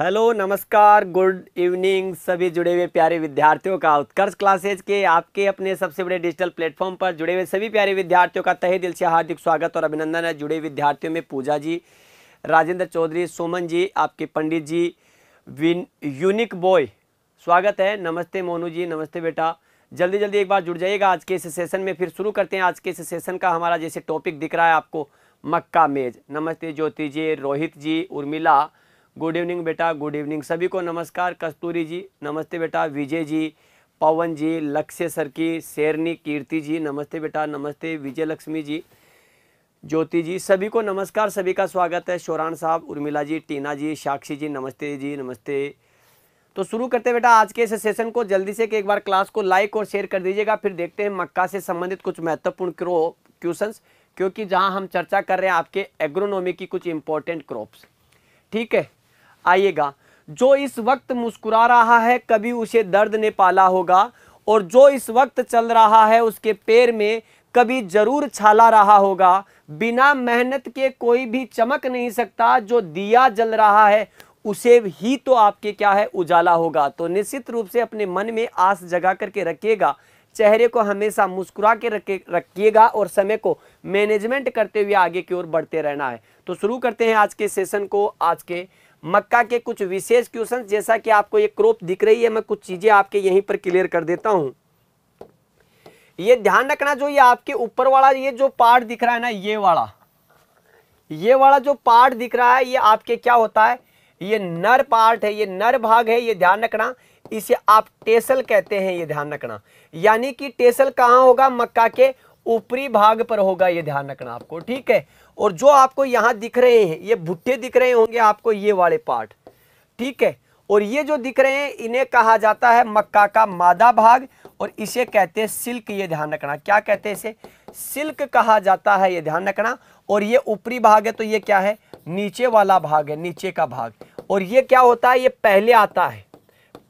hello नमस्कार good evening सभी जुड़े हुए प्यारे विद्यार्थियों का उत्कर्ष क्लासेज के आपके अपने सबसे बड़े डिजिटल प्लेटफॉर्म पर जुड़े हुए सभी प्यारे विद्यार्थियों का तहे दिल से हार्दिक स्वागत और अभिनंदन है जुड़े विद्यार्थियों में पूजा जी राजेंद्र चौधरी सोमन जी आपके पंडित जी विन यूनिक बॉय स्वागत है नमस्ते मोनू जी नमस्ते बेटा जल्दी जल्दी एक बार जुड़ जाइएगा आज के इस सेशन में फिर शुरू करते हैं आज के इस सेशन का हमारा जैसे टॉपिक दिख रहा है आपको मक्का मेज नमस्ते ज्योति जी रोहित जी उर्मिला गुड इवनिंग बेटा गुड इवनिंग सभी को नमस्कार कस्तूरी जी नमस्ते बेटा विजय जी पवन जी लक्ष्य सर की शेरनी कीर्ति जी नमस्ते बेटा नमस्ते विजय लक्ष्मी जी ज्योति जी सभी को नमस्कार सभी का स्वागत है शोरान साहब उर्मिला जी टीना जी साक्षी जी नमस्ते जी नमस्ते तो शुरू करते बेटा आज के इस सेशन को जल्दी से एक बार क्लास को लाइक और शेयर कर दीजिएगा फिर देखते हैं मक्का से संबंधित कुछ महत्वपूर्ण क्वेश्चंस क्योंकि जहां हम चर्चा कर रहे हैं आपके एग्रोनॉमी की कुछ इंपॉर्टेंट क्रॉप्स ठीक है आएगा जो इस वक्त मुस्कुरा रहा है कभी उसे दर्द ने पाला होगा और जो इस वक्त चल रहा है उसके पैर में कभी जरूर छाला रहा होगा बिना मेहनत के कोई भी चमक नहीं सकता जो दिया जल रहा है उसे ही तो आपके क्या है उजाला होगा तो निश्चित रूप से अपने मन में आस जगा करके रखिएगा चेहरे को हमेशा मुस्कुरा के रखे रखिएगा और समय को मैनेजमेंट करते हुए आगे की ओर बढ़ते रहना है तो शुरू करते हैं आज के सेशन को आज के मक्का के कुछ विशेष क्वेश्चन जैसा कि आपको ये क्रोप दिख रही है मैं कुछ चीज़ें आपके यहीं पर क्लियर कर देता हूं ये ध्यान रखना जो ये आपके ऊपर वाला ये जो पार्ट दिख रहा है ना ये वाला ये वाला जो पार्ट दिख रहा है ये आपके क्या होता है ये नर पार्ट है ये नर भाग है ये ध्यान रखना इसे आप टेसल कहते हैं ये ध्यान रखना यानी कि टेसल कहां होगा मक्का के ऊपरी भाग पर होगा ये ध्यान रखना आपको ठीक है और जो आपको यहाँ दिख रहे हैं ये भुट्टे दिख रहे होंगे आपको ये वाले पार्ट ठीक है और ये जो दिख रहे हैं इन्हें कहा जाता है मक्का का मादा भाग और इसे कहते हैं सिल्क ये ध्यान रखना क्या कहते हैं इसे सिल्क कहा जाता है ये ध्यान रखना और ये ऊपरी भाग है तो ये क्या है नीचे वाला भाग है नीचे का भाग और ये क्या होता है ये पहले आता है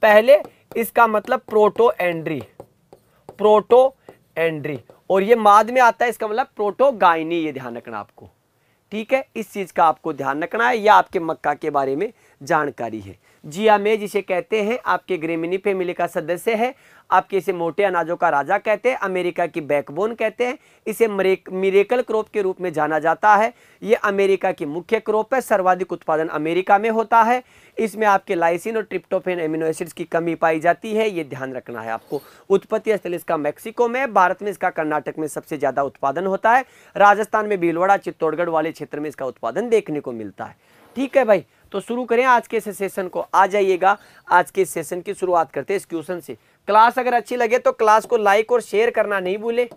पहले इसका मतलब प्रोटो एंड्री प्रोटो एंड्री और ये माद में आता है इसका मतलब प्रोटोगाइनी ये ध्यान रखना आपको ठीक है इस चीज़ का आपको ध्यान रखना है या आपके मक्का के बारे में जानकारी है जिया में जिसे कहते हैं आपके ग्रेमिनी फैमिली का सदस्य है आपके इसे मोटे अनाजों का राजा कहते हैं अमेरिका की बैकबोन कहते हैं इसे मिरेकल क्रॉप के रूप में जाना जाता है ये अमेरिका की मुख्य क्रॉप है सर्वाधिक उत्पादन अमेरिका में होता है इसमें आपके लाइसिन और ट्रिप्टोफेन एमिनो एसिड्स की कमी पाई जाती है ये ध्यान रखना है आपको उत्पत्ति स्थल इसका मैक्सिको में भारत में इसका कर्नाटक में सबसे ज़्यादा उत्पादन होता है राजस्थान में भीलवाड़ा चित्तौड़गढ़ वाले क्षेत्र में इसका उत्पादन देखने को मिलता है ठीक है भाई तो शुरू करें आज के सेशन को आ जाइएगा आज के सेशन की शुरुआत करते हैं इस क्वेश्चन से क्लास अगर अच्छी लगे तो क्लास को लाइक और शेयर करना नहीं भूले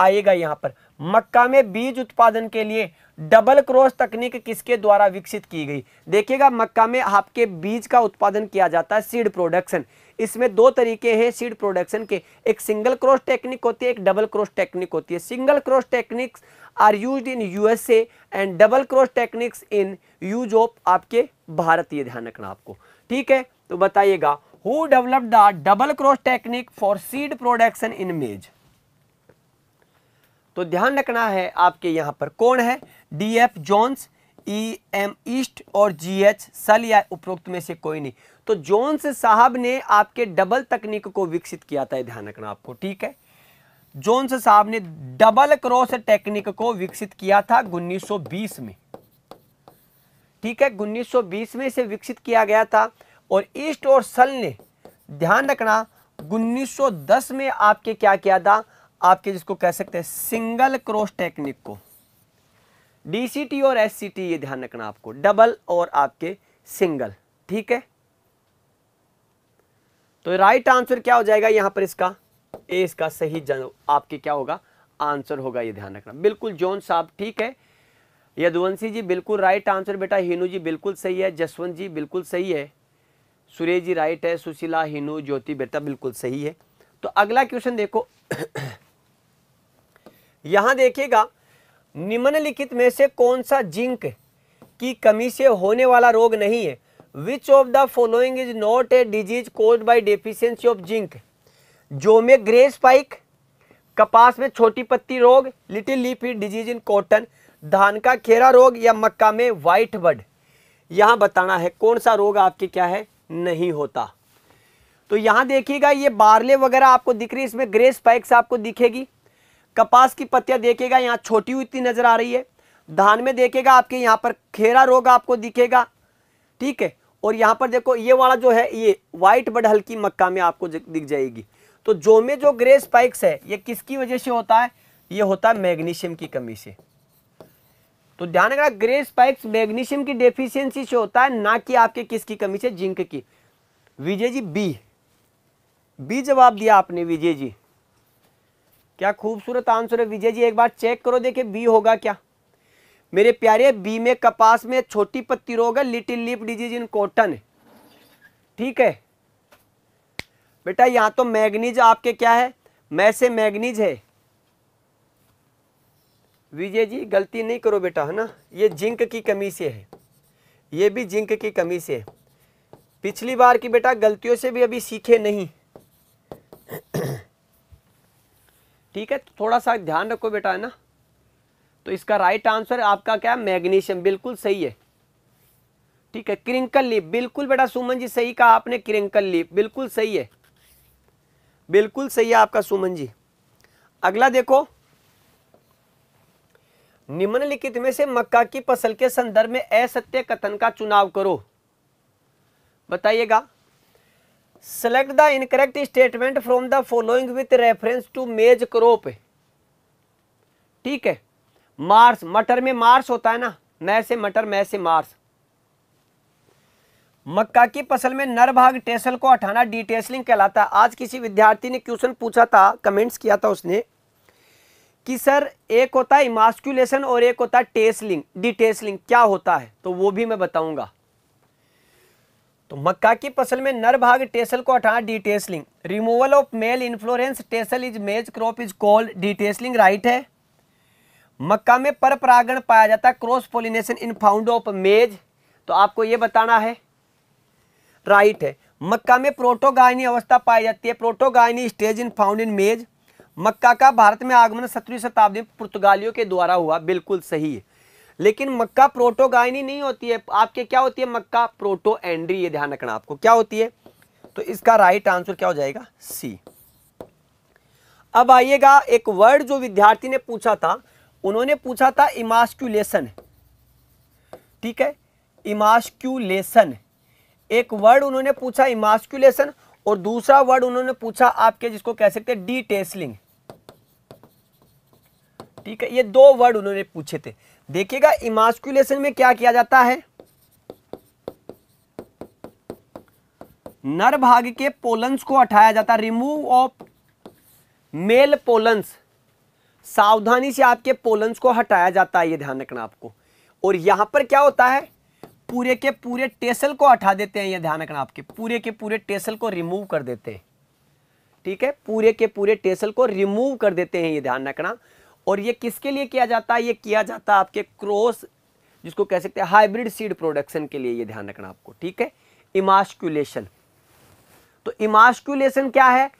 आएगा यहां पर मक्का में बीज उत्पादन के लिए डबल क्रॉस तकनीक किसके द्वारा विकसित की गई देखिएगा मक्का में आपके बीज का उत्पादन किया जाता है सीड प्रोडक्शन इसमें दो तरीके हैं सीड प्रोडक्शन के एक सिंगल क्रॉस टेक्निक होती है एक डबल क्रॉस टेक्निक होती है single cross techniques are used in USA and double cross techniques in use of आपके भारत ये ध्यान रखना आपको ठीक है तो बताइएगा who develop the double cross technique for seed production in maize तो ध्यान रखना है आपके यहां पर कौन है D F Jones E M East और जी एच सल या उपरोक्त में से कोई नहीं तो जॉन्स साहब ने आपके डबल तकनीक को विकसित किया था ध्यान रखना आपको ठीक है जोन्स साहब ने डबल क्रॉस टेक्निक को विकसित किया था 1920 में ठीक है 1920 में इसे विकसित किया गया था और ईस्ट और सल ने ध्यान रखना 1910 में आपके क्या किया था आपके जिसको कह सकते हैं सिंगल क्रॉस टेक्निक को डीसीटी और एससीटी ये ध्यान रखना आपको डबल और आपके सिंगल ठीक है तो राइट आंसर क्या हो जाएगा यहां पर इसका ए इसका सही जन आपके क्या होगा आंसर होगा ये ध्यान रखना बिल्कुल जोन साहब ठीक है यदुवंशी जी बिल्कुल राइट आंसर बेटा हीनू जी बिल्कुल सही है जसवंत जी बिल्कुल सही है सूर्य जी राइट है सुशीला हिनू ज्योति बेटा बिल्कुल सही है तो अगला क्वेश्चन देखो यहां देखिएगा निम्नलिखित में से कौन सा जिंक की कमी से होने वाला रोग नहीं है which of the following is not a disease caused by deficiency of zinc जो में ग्रे स्पाइक कपास में छोटी पत्ती रोग लिटिल ही डिजीज इन कॉटन धान का खेरा रोग या मक्का में व्हाइट बर्ड यहां बताना है कौन सा रोग आपके क्या है नहीं होता तो यहां देखिएगा ये बारले वगैरह आपको दिख रही है इसमें ग्रे स्पाइक्स आपको दिखेगी कपास की पत्तियां देखेगा यहाँ छोटी हुई इतनी नज़र आ रही है धान में देखेगा आपके यहाँ पर खेरा रोग आपको दिखेगा ठीक है और यहाँ पर देखो ये वाला जो है ये व्हाइट बड हल्की मक्का में आपको दिख जाएगी तो जो में जो ग्रे स्पाइक्स है ये किसकी वजह से होता है ये होता है मैग्नीशियम की कमी से तो ध्यान रखना ग्रे स्पाइक्स मैग्नीशियम की डेफिशिएंसी से होता है ना कि आपके किसकी कमी से जिंक की विजय जी बी बी जवाब दिया आपने विजय जी क्या खूबसूरत आंसर है विजय जी एक बार चेक करो देखे बी होगा क्या मेरे प्यारे बी में कपास में छोटी पत्ती रोग है little leaf disease in cotton ठीक है बेटा यहां तो मैग्नीज आपके क्या है मैसे मैग्नीज है विजय जी गलती नहीं करो बेटा है ना ये जिंक की कमी से है ये भी जिंक की कमी से है पिछली बार की बेटा गलतियों से भी अभी सीखे नहीं ठीक है तो थोड़ा सा ध्यान रखो बेटा है ना तो इसका राइट आंसर आपका क्या मैग्नीशियम बिल्कुल सही है ठीक है क्रिंकल लीप बिल्कुल बेटा सुमन जी सही कहा आपने क्रिंकल लीप बिल्कुल सही है बिल्कुल सही है आपका सुमन जी अगला देखो निम्नलिखित में से मक्का की फसल के संदर्भ में असत्य कथन का चुनाव करो बताइएगा select the incorrect statement from the following with reference to maize crop ठीक है मार्स मटर में मार्स होता है ना मै से मटर मै से मार्स मक्का की फसल में नर भाग टेसल को हटाना डिटेसलिंग कहलाता है आज किसी विद्यार्थी ने क्वेश्चन पूछा था कमेंट्स किया था उसने कि सर एक होता है इमास्कुलेशन और एक होता है टेस्लिंग डिटेसलिंग क्या होता है तो वो भी मैं बताऊंगा तो मक्का की फसल में नर भाग टेसल को हटाना detasseling removal of male inflorescence tassel is maize crop is called detasseling right है मक्का में पर परागण पाया जाता है cross pollination in found of maize तो आपको ये बताना है राइट है मक्का में प्रोटोगायनी अवस्था पाई जाती है प्रोटोगायनी स्टेज इन फाउंड इन मेज मक्का का भारत में आगमन सत्रहवीं शताब्दी में पुर्तगालियों के द्वारा हुआ बिल्कुल सही है लेकिन मक्का प्रोटोगाइनी नहीं होती है आपके क्या होती है मक्का प्रोटो एंड्री ये ध्यान रखना आपको क्या होती है तो इसका राइट आंसर क्या हो जाएगा सी अब आइएगा एक वर्ड जो विद्यार्थी ने पूछा था उन्होंने पूछा था इमास्क्यूलेशन ठीक है इमास्क्यूलेशन एक वर्ड उन्होंने पूछा इमास्क्यूलेशन और दूसरा वर्ड उन्होंने पूछा आपके जिसको कह सकते हैं डी टेस्लिंग ठीक है ये दो वर्ड उन्होंने पूछे थे देखिएगा इमास्कुलेशन में क्या किया जाता है नर भाग के पोलंस को हटाया जाता है रिमूव ऑफ मेल पोलंस सावधानी से आपके पोलंस को हटाया जाता है ये ध्यान रखना आपको और यहां पर क्या होता है पूरे के पूरे टेसल को हटा देते हैं ये ध्यान रखना आपके पूरे के पूरे टेसल को रिमूव कर देते हैं ठीक है पूरे के पूरे टेसल को रिमूव कर देते हैं ये ध्यान रखना और ये किसके लिए किया जाता है ये किया जाता है आपके क्रॉस जिसको कह सकते हैं हाइब्रिड सीड प्रोडक्शन के लिए ये ध्यान रखना आपको ठीक है इमास्क्यूलेशन तो इमास्क्यूलेशन क्या है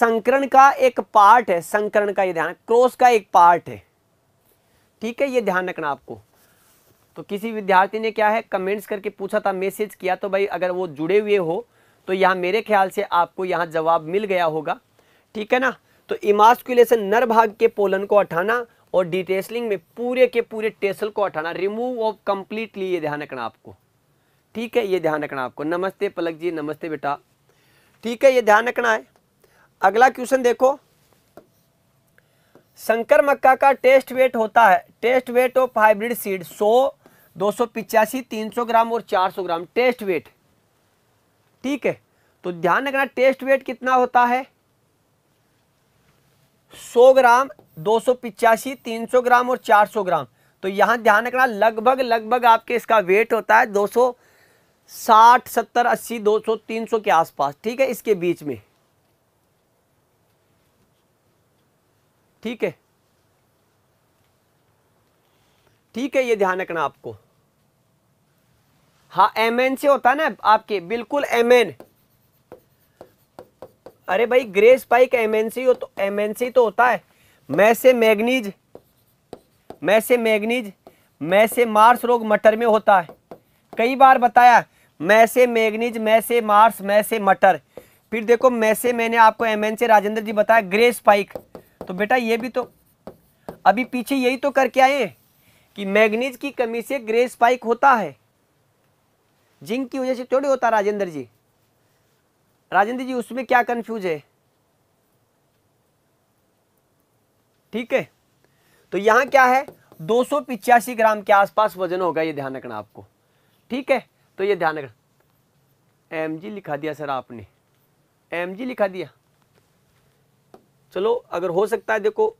संकरण का एक पार्ट है संकरण का ये ध्यान क्रॉस का एक पार्ट है ठीक है ये ध्यान रखना आपको तो किसी विद्यार्थी ने क्या है कमेंट्स करके पूछा था मैसेज किया तो भाई अगर वो जुड़े हुए हो तो यहाँ मेरे ख्याल से आपको यहाँ जवाब मिल गया होगा ठीक है ना तो इमास्कुलेशन नर भाग के पोलन को हटाना और डिटेसलिंग में पूरे के पूरे टेसल को हटाना रिमूव ऑफ कंप्लीटली ये ध्यान रखना आपको ठीक है ये ध्यान रखना आपको नमस्ते पलक जी नमस्ते बेटा ठीक है ये ध्यान रखना है अगला क्वेश्चन देखो शंकर मक्का का टेस्ट वेट होता है test weight of hybrid seed so दो सौ पिचासी तीन सौ ग्राम और चार सौ ग्राम टेस्ट वेट ठीक है तो ध्यान रखना टेस्ट वेट कितना होता है सौ ग्राम दो सौ पिचासी तीन सौ ग्राम और चार सौ ग्राम तो यहां ध्यान रखना लगभग लगभग आपके इसका वेट होता है दो सौ साठ सत्तर अस्सी दो सौ तीन सौ के आसपास ठीक है इसके बीच में ठीक है ठीक है ये ध्यान रखना आपको हाँ एम एन से होता है ना आपके बिल्कुल एम एन अरे भाई grey spike M N C हो तो एम एन सी तो होता है मै से मैग्नीज मै से मैग्नीज मै से मार्स रोग मटर में होता है कई बार बताया मै से मैग्नीज मै से मार्स मै से मटर फिर देखो मै से मैंने आपको एम एन से राजेंद्र जी बताया ग्रे स्पाइक तो बेटा ये भी तो अभी पीछे यही तो करके आए कि मैग्नीज की कमी से ग्रे स्पाइक होता है जिंक की वजह से थोड़ी होता राजेंद्र जी राजेंद्र जी उसमें क्या कंफ्यूज है ठीक है तो यहां क्या है दो ग्राम के आसपास वजन होगा ये ध्यान रखना आपको ठीक है तो ये ध्यान रखना एम जी लिखा दिया सर आपने एम जी लिखा दिया चलो अगर हो सकता है देखो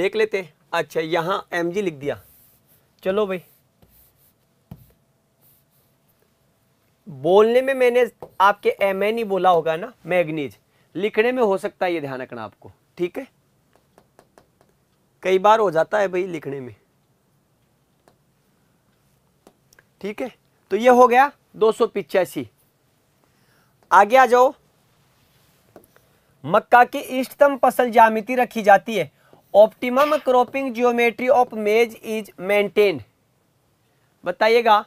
देख लेते अच्छा यहां एम जी लिख दिया चलो भाई बोलने में मैंने आपके एम एन ही बोला होगा ना मैग्नीज लिखने में हो सकता है ये ध्यान रखना आपको ठीक है कई बार हो जाता है भाई लिखने में ठीक है तो ये हो गया दो सौ पिचासी आगे आ जाओ मक्का की इष्टतम फसल जामिति रखी जाती है optimum cropping geometry of maize is maintain बताइएगा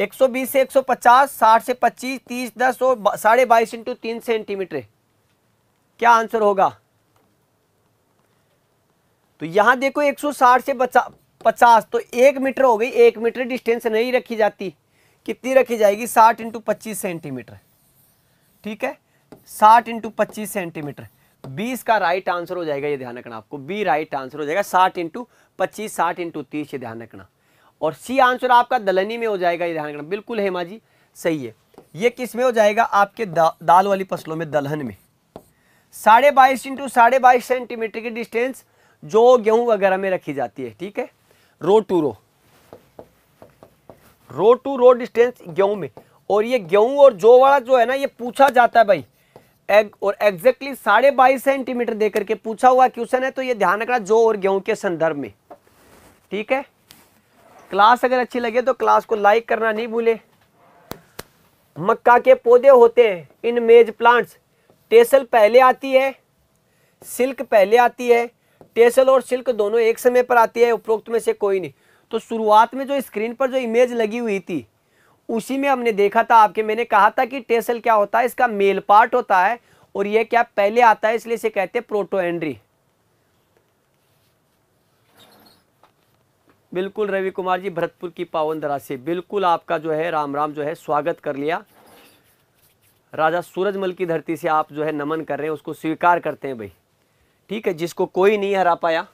120 से 150, 60 से 25, 30, 10 और साढ़े बाईस इंटू तीन सेंटीमीटर क्या आंसर होगा तो यहां देखो 160 से पचास तो एक मीटर हो गई एक मीटर डिस्टेंस नहीं रखी जाती कितनी रखी जाएगी साठ इंटू पच्चीस सेंटीमीटर ठीक है साठ इंटू पच्चीस सेंटीमीटर बी इसका राइट आंसर हो जाएगा ये ध्यान रखना आपको बी राइट आंसर हो जाएगा साठ इंटू पच्चीस साठ इंटू तीस ये ध्यान रखना और सी आंसर आपका दलनी में हो जाएगा ये ध्यान रखना बिल्कुल हेमा जी सही है ये किस में हो जाएगा आपके दा, दाल वाली फसलों में दलहन में साढ़े बाईस इंटू साढ़े बाईस सेंटीमीटर की डिस्टेंस जो गेहूं वगैरह में रखी जाती है ठीक है row to row row to row distance गेहूं में और ये गेहूं और जो वाला जो है ना ये पूछा जाता है भाई एग और एग्जैक्टली साढ़े बाईस सेंटीमीटर देकर के पूछा हुआ क्वेश्चन है तो ये ध्यान रखना जो और गेहूं के संदर्भ में ठीक है क्लास अगर अच्छी लगे तो क्लास को लाइक करना नहीं भूले मक्का के पौधे होते हैं इन मेज प्लांट्स टेसल पहले आती है सिल्क पहले आती है टेसल और सिल्क दोनों एक समय पर आती है उपरोक्त में से कोई नहीं तो शुरुआत में जो स्क्रीन पर जो इमेज लगी हुई थी उसी में हमने देखा था आपके मैंने कहा था कि टेसल क्या होता है इसका मेल पार्ट होता है और यह क्या पहले आता है इसलिए इसे कहते हैं प्रोटोएंड्री बिल्कुल रवि कुमार जी भरतपुर की पावन दरा से बिल्कुल आपका जो है राम राम जो है स्वागत कर लिया राजा सूरजमल की धरती से आप जो है नमन कर रहे हैं उसको स्वीकार करते हैं भाई ठीक है जिसको कोई नहीं हरा पाया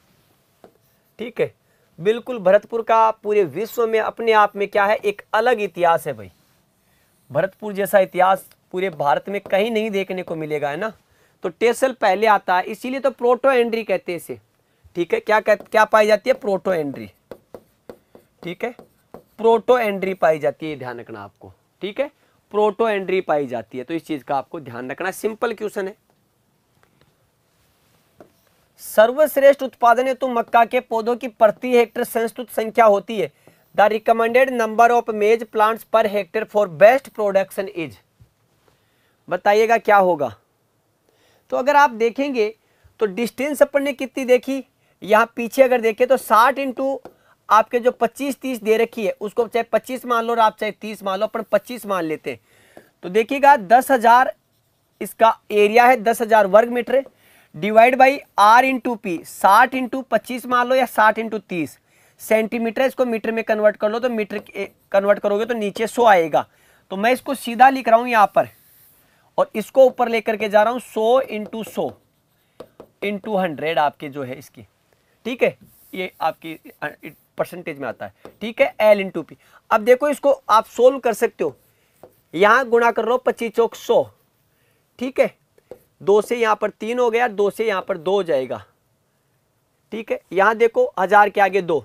ठीक है बिल्कुल भरतपुर का पूरे विश्व में अपने आप में क्या है एक अलग इतिहास है भाई भरतपुर जैसा इतिहास पूरे भारत में कहीं नहीं देखने को मिलेगा है ना तो टेसल पहले आता है इसीलिए तो प्रोटो एंड्री कहते हैं इसे ठीक है क्या कह, क्या पाई जाती है प्रोटो एंड्री ठीक है प्रोटो एंड्री पाई जाती है ध्यान रखना आपको ठीक है प्रोटो एंड्री पाई जाती है तो इस चीज़ का आपको ध्यान रखना सिंपल क्वेश्चन है सर्वश्रेष्ठ उत्पादन हेतु तो मक्का के पौधों की प्रति हेक्टर संस्तुत संख्या होती है the recommended number of maize plants per hectare for best production is बताइएगा क्या होगा तो अगर आप देखेंगे तो डिस्टेंस अपन ने कितनी देखी यहाँ पीछे अगर देखें तो साठ इंटू आपके जो पच्चीस तीस दे रखी है उसको चाहे पच्चीस मान लो और आप चाहे तीस मान लो अपन पच्चीस मान लेते हैं तो देखिएगा दस हज़ार इसका एरिया है दस हज़ार वर्ग मीटर है divide by R into P साठ इंटू पच्चीस मान लो या साठ इंटू तीस सेंटीमीटर इसको मीटर में कन्वर्ट कर लो तो मीटर कन्वर्ट करोगे तो नीचे सो आएगा तो मैं इसको सीधा लिख रहा हूं यहाँ पर और इसको ऊपर लेकर के जा रहा हूं सो इंटू सो इंटू हंड्रेड आपके जो है इसकी ठीक है ये आपकी परसेंटेज में आता है ठीक है एल इंटू पी अब देखो इसको आप सोल्व कर सकते हो यहाँ गुणा कर लो पच्चीस चौक सो ठीक है दो से यहाँ पर तीन हो गया दो से यहाँ पर दो हो जाएगा ठीक है यहाँ देखो हज़ार के आगे दो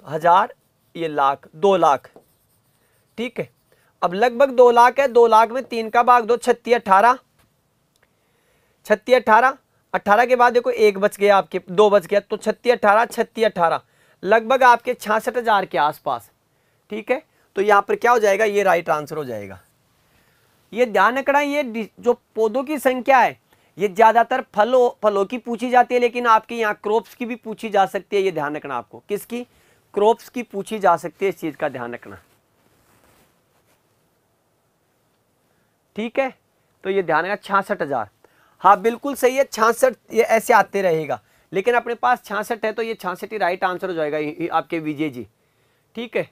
तो हज़ार ये लाख दो लाख ठीक है अब लगभग दो लाख है दो लाख में तीन का भाग दो छत्तीस अठारह छत्तीस अठारह अट्ठारह के बाद देखो एक बच गया आपके दो बच गया तो छत्तीस अठारह छत्तीस अठारह लगभग आपके छियासठ हज़ार के आसपास ठीक है तो यहाँ पर क्या हो जाएगा ये राइट आंसर हो जाएगा ये ध्यान रखना ये जो पौधों की संख्या है ये ज़्यादातर फलों फलों की पूछी जाती है लेकिन आपके यहाँ क्रॉप्स की भी पूछी जा सकती है ये ध्यान रखना आपको किसकी क्रॉप्स की पूछी जा सकती है इस चीज़ का ध्यान रखना ठीक है तो ये ध्यान रखना छियासठ हज़ार हाँ बिल्कुल सही है छियासठ ये ऐसे आते रहेगा लेकिन अपने पास छियासठ है तो ये छियासठ ही राइट आंसर हो जाएगा आपके विजय जी ठीक है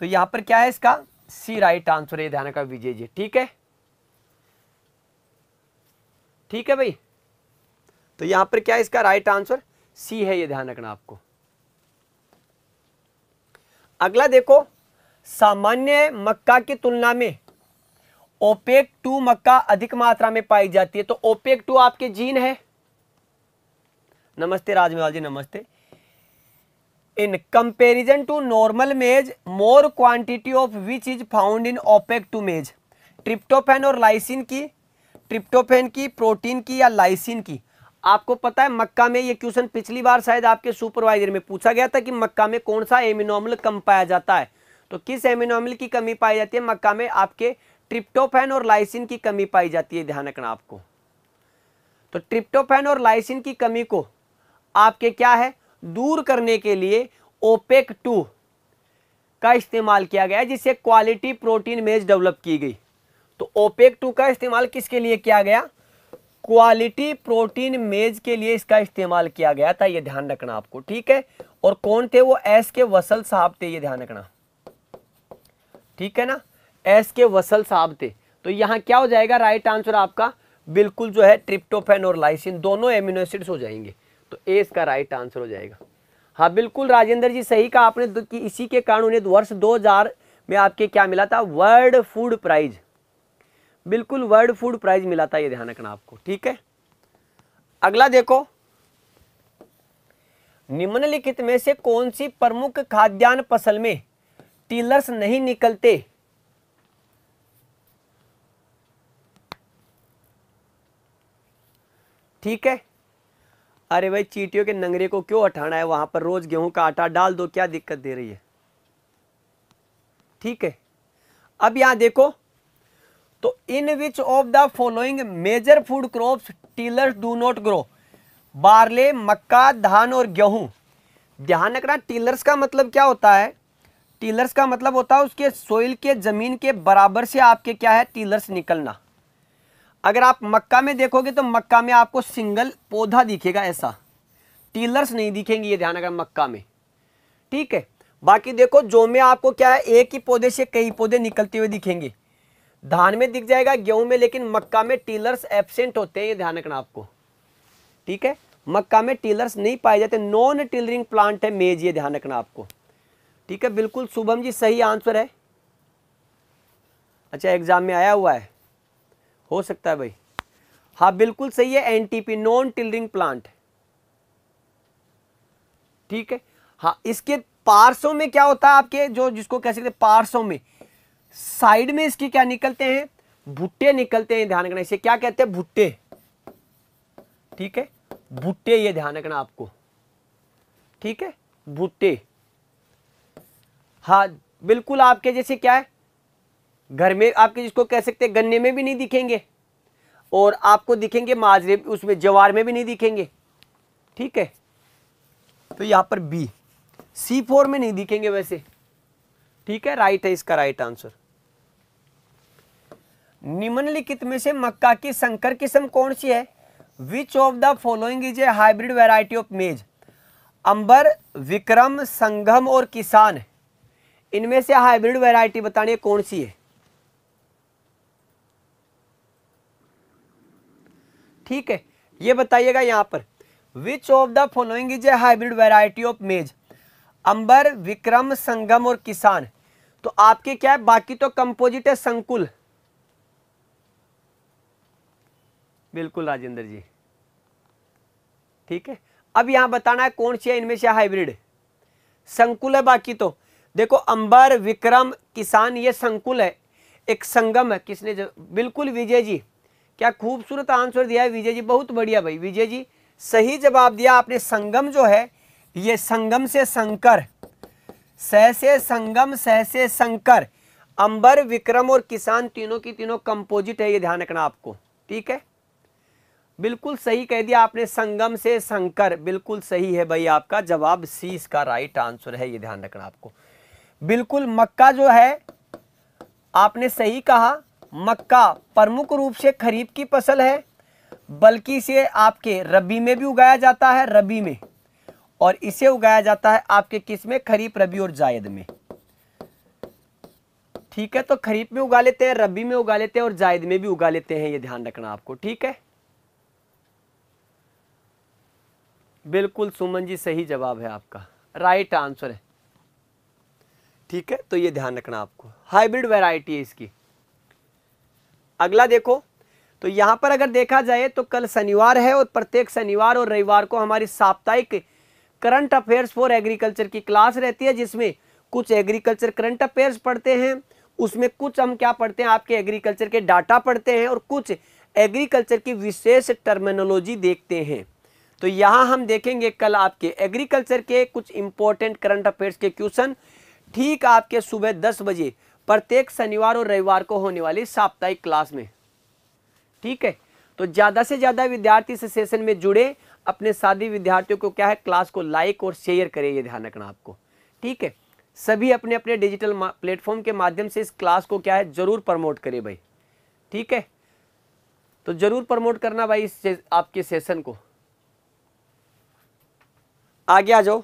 तो यहां पर क्या है इसका सी राइट आंसर है ध्यान का विजय जी ठीक है ठीक है भाई तो यहां पर क्या इसका राइट आंसर सी है ये ध्यान रखना आपको अगला देखो सामान्य मक्का की तुलना में ओपेक टू मक्का अधिक मात्रा में पाई जाती है तो ओपेक टू आपके जीन है नमस्ते राजमेवाल जी नमस्ते in comparison to normal maize more quantity of which is found in opaque two maize tryptophan और लाइसिन की ट्रिप्टोफेन की प्रोटीन की या लाइसिन की आपको पता है मक्का में ये क्वेश्चन पिछली बार शायद आपके सुपरवाइजर में पूछा गया था कि मक्का में कौन सा एमिनोमल कम पाया जाता है तो किस एमिनोमल की कमी पाई जाती है मक्का में आपके ट्रिप्टोफेन और लाइसिन की कमी पाई जाती है ध्यान रखना आपको तो ट्रिप्टोफेन और लाइसिन की कमी को आपके क्या है दूर करने के लिए ओपेक टू का इस्तेमाल किया गया जिससे क्वालिटी प्रोटीन मेज डेवलप की गई तो ओपेक टू का इस्तेमाल किसके लिए किया गया क्वालिटी प्रोटीन मेज के लिए इसका इस्तेमाल किया गया था ये ध्यान रखना आपको ठीक है और कौन थे वो एस के वसल साहब थे ये ध्यान रखना ठीक है ना एस के वसल साहब थे तो यहां क्या हो जाएगा राइट आंसर आपका बिल्कुल जो है ट्रिप्टोफेन और लाइसिन दोनों एमिनो हो जाएंगे तो ए इसका राइट आंसर हो जाएगा हाँ बिल्कुल राजेंद्र जी सही कहा आपने कि इसी के कारण उन्हें वर्ष 2000 में आपके क्या मिला था वर्ल्ड फूड प्राइज बिल्कुल वर्ल्ड फूड प्राइज मिला था ये ध्यान रखना आपको ठीक है अगला देखो निम्नलिखित में से कौन सी प्रमुख खाद्यान्न फसल में टीलर्स नहीं निकलते ठीक है अरे भाई चीटियों के नंगरे को क्यों हटाना है वहां पर रोज़ गेहूं का आटा डाल दो क्या दिक्कत दे रही है ठीक है अब यहां देखो तो in which of the following major food crops tillers do not grow barley मक्का धान और गेहूं ध्यान रखना टीलर्स का मतलब क्या होता है टीलर्स का मतलब होता है उसके सोइल के ज़मीन के बराबर से आपके क्या है टीलर्स निकलना अगर आप मक्का में देखोगे तो मक्का में आपको सिंगल पौधा दिखेगा ऐसा टीलर्स नहीं दिखेंगे ये ध्यान अगर मक्का में ठीक है बाकी देखो जो में आपको क्या है एक ही पौधे से कई पौधे निकलते हुए दिखेंगे धान में दिख जाएगा गेहूं में लेकिन मक्का में टीलर्स एबसेंट होते हैं ये ध्यान रखना आपको ठीक है मक्का में टीलर्स नहीं पाए जाते नॉन टीलरिंग प्लांट है मेज ये ध्यान रखना आपको ठीक है बिल्कुल शुभम जी सही आंसर है अच्छा एग्जाम में आया हुआ है हो सकता है भाई हाँ बिल्कुल सही है एनटीपी नॉन टिलरिंग प्लांट ठीक है हाँ इसके पार्सों में क्या होता है आपके जो जिसको कह सकते पार्सों में साइड में इसके क्या निकलते हैं भुट्टे निकलते हैं ध्यान रखना इसे क्या कहते हैं भुट्टे ठीक है भुट्टे ये ध्यान रखना आपको ठीक है भुट्टे हाँ बिल्कुल आपके जैसे क्या है घर में आपके जिसको कह सकते हैं गन्ने में भी नहीं दिखेंगे और आपको दिखेंगे माजरे उसमें जवार में भी नहीं दिखेंगे ठीक है तो यहाँ पर बी सी फोर में नहीं दिखेंगे वैसे ठीक है राइट है इसका राइट आंसर निम्नलिखित में से मक्का की संकर किस्म कौन सी है which of the following is a hybrid variety of maize Amber Vikram संगम और किसान इनमें से हाइब्रिड वेराइटी बताने कौन सी है ठीक है ये बताइएगा यहाँ पर which of the following is a hybrid variety of maize Amber Vikram संगम और किसान तो आपके क्या है बाकी तो कंपोजिट है संकुल बिल्कुल राजेंद्र जी ठीक है अब यहां बताना है कौन सी है इनमें से हाइब्रिड संकुल है बाकी तो देखो अंबर विक्रम किसान ये संकुल है एक संगम है किसने जो बिल्कुल विजय जी क्या खूबसूरत आंसर दिया है विजय जी बहुत बढ़िया भाई विजय जी सही जवाब दिया आपने संगम जो है ये संगम से शंकर सहसे संगम सहसे शंकर अंबर विक्रम और किसान तीनों की तीनों कंपोजिट है ये ध्यान रखना आपको ठीक है बिल्कुल सही कह दिया आपने संगम से शंकर बिल्कुल सही है भाई आपका जवाब सी इसका राइट आंसर है ये ध्यान रखना आपको बिल्कुल मक्का जो है आपने सही कहा मक्का प्रमुख रूप से खरीफ की फसल है बल्कि इसे आपके रबी में भी उगाया जाता है रबी में और इसे उगाया जाता है आपके किस में खरीफ रबी और जायद में ठीक है तो खरीफ में उगा लेते हैं रबी में उगा लेते हैं और जायद में भी उगा लेते हैं ये ध्यान रखना आपको ठीक है बिल्कुल सुमन जी सही जवाब है आपका राइट आंसर है ठीक है तो ये ध्यान रखना आपको हाइब्रिड वेराइटी है इसकी अगला देखो तो यहाँ पर अगर देखा जाए तो कल शनिवार है और प्रत्येक शनिवार और रविवार को हमारी साप्ताहिक करंट अफेयर्स फॉर एग्रीकल्चर की क्लास रहती है जिसमें कुछ एग्रीकल्चर करंट अफेयर्स पढ़ते हैं उसमें कुछ हम क्या पढ़ते हैं आपके एग्रीकल्चर के डाटा पढ़ते हैं और कुछ एग्रीकल्चर की विशेष टर्मिनोलॉजी देखते हैं तो यहाँ हम देखेंगे कल आपके एग्रीकल्चर के कुछ इंपॉर्टेंट करंट अफेयर्स के क्वेश्चन ठीक आपके सुबह दस बजे प्रत्येक शनिवार और रविवार को होने वाली साप्ताहिक क्लास में ठीक है तो ज़्यादा से ज़्यादा विद्यार्थी से सेशन में जुड़े अपने साथी विद्यार्थियों को क्या है क्लास को लाइक और शेयर करें ये ध्यान रखना आपको ठीक है सभी अपने अपने डिजिटल प्लेटफॉर्म के माध्यम से इस क्लास को क्या है ज़रूर प्रमोट करें भाई ठीक है तो ज़रूर प्रमोट करना भाई इस आपके सेशन को आगे आ जाओ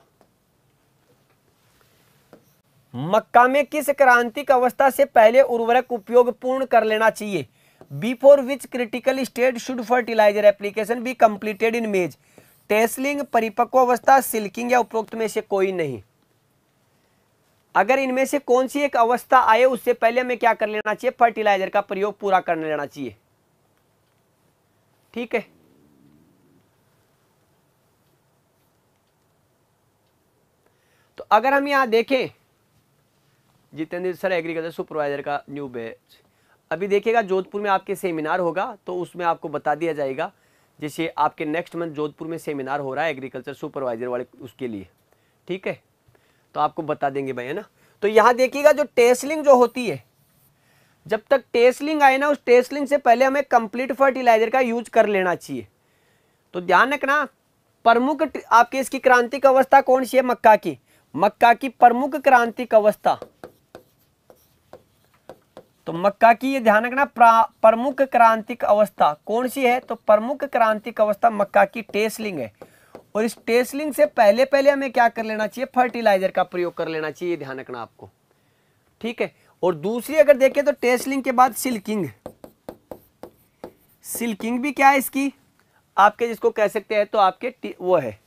मक्का में किस क्रांतिक अवस्था से पहले उर्वरक उपयोग पूर्ण कर लेना चाहिए before which critical state should fertiliser application be completed in maize tasseling परिपक्व अवस्था सिल्किंग या उपरोक्त में से कोई नहीं अगर इनमें से कौन सी एक अवस्था आए उससे पहले हमें क्या कर लेना चाहिए फर्टिलाइजर का प्रयोग पूरा कर लेना चाहिए ठीक है तो अगर हम यहां देखें जितेंद्र सर एग्रीकल्चर सुपरवाइजर का न्यू बैच अभी देखिएगा जोधपुर में आपके सेमिनार होगा तो उसमें आपको बता दिया जाएगा जैसे आपके नेक्स्ट मंथ जोधपुर में सेमिनार हो रहा है एग्रीकल्चर सुपरवाइजर वाले उसके लिए ठीक है तो आपको बता देंगे भाई है ना तो यहाँ देखिएगा जो टेस्लिंग जो होती है जब तक टेस्लिंग आए ना उस टेस्लिंग से पहले हमें कंप्लीट फर्टिलाइजर का यूज कर लेना चाहिए तो ध्यान रखना प्रमुख आपके इसकी क्रांतिक अवस्था कौन सी है मक्का की मक्का की प्रमुख क्रांतिक अवस्था तो मक्का की ये ध्यान रखना प्रमुख क्रांतिक अवस्था कौन सी है तो प्रमुख क्रांतिक अवस्था मक्का की टेस्लिंग है और इस टेस्लिंग से पहले पहले हमें क्या कर लेना चाहिए फर्टिलाइजर का प्रयोग कर लेना चाहिए ध्यान रखना आपको ठीक है और दूसरी अगर देखें तो टेस्लिंग के बाद सिल्किंग सिल्किंग भी क्या है इसकी आपके जिसको कह सकते हैं तो आपके वो है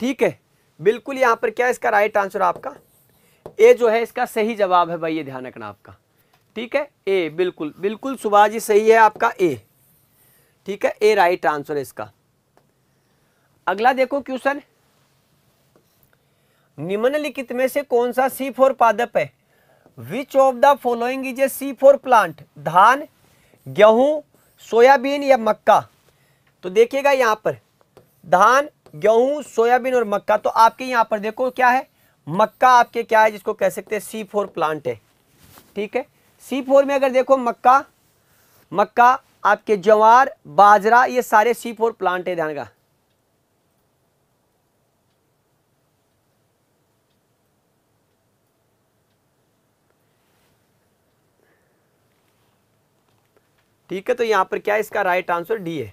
ठीक है बिल्कुल यहाँ पर क्या इसका राइट आंसर आपका ए जो है इसका सही जवाब है भाई ये ध्यान रखना आपका ठीक है ए बिल्कुल बिल्कुल सुभाष जी सही है आपका ए ठीक है ए राइट आंसर है इसका अगला देखो क्वेश्चन निम्नलिखित में से कौन सा सी फोर पादप है which of the following is a C four plant धान गेहूं सोयाबीन या मक्का तो देखिएगा यहां पर धान गेहूं सोयाबीन और मक्का तो आपके यहाँ पर देखो क्या है मक्का आपके क्या है जिसको कह सकते हैं सी फोर प्लांट है ठीक है सी फोर में अगर देखो मक्का मक्का आपके जवार बाजरा ये सारे सी फोर प्लांट है ध्यान का ठीक है तो यहां पर क्या है इसका राइट आंसर डी है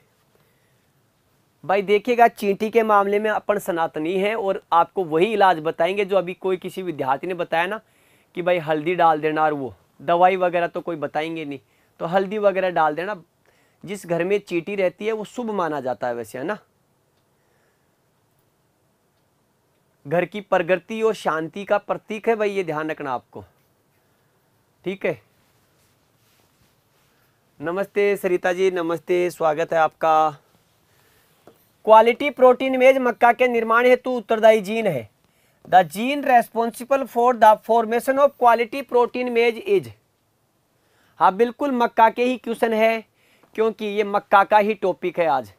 भाई देखिएगा चींटी के मामले में अपन सनातनी हैं और आपको वही इलाज बताएंगे जो अभी कोई किसी विद्यार्थी ने बताया ना कि भाई हल्दी डाल देना और वो दवाई वगैरह तो कोई बताएंगे नहीं तो हल्दी वगैरह डाल देना जिस घर में चींटी रहती है वो शुभ माना जाता है वैसे है ना घर की प्रगति और शांति का प्रतीक है भाई ये ध्यान रखना आपको ठीक है नमस्ते सरिता जी नमस्ते स्वागत है आपका क्वालिटी प्रोटीन मेज मक्का के निर्माण हेतु उत्तरदायी जीन है the gene responsible for the formation of quality protein maize is हाँ बिल्कुल मक्का के ही क्वेश्चन है क्योंकि ये मक्का का ही टॉपिक है आज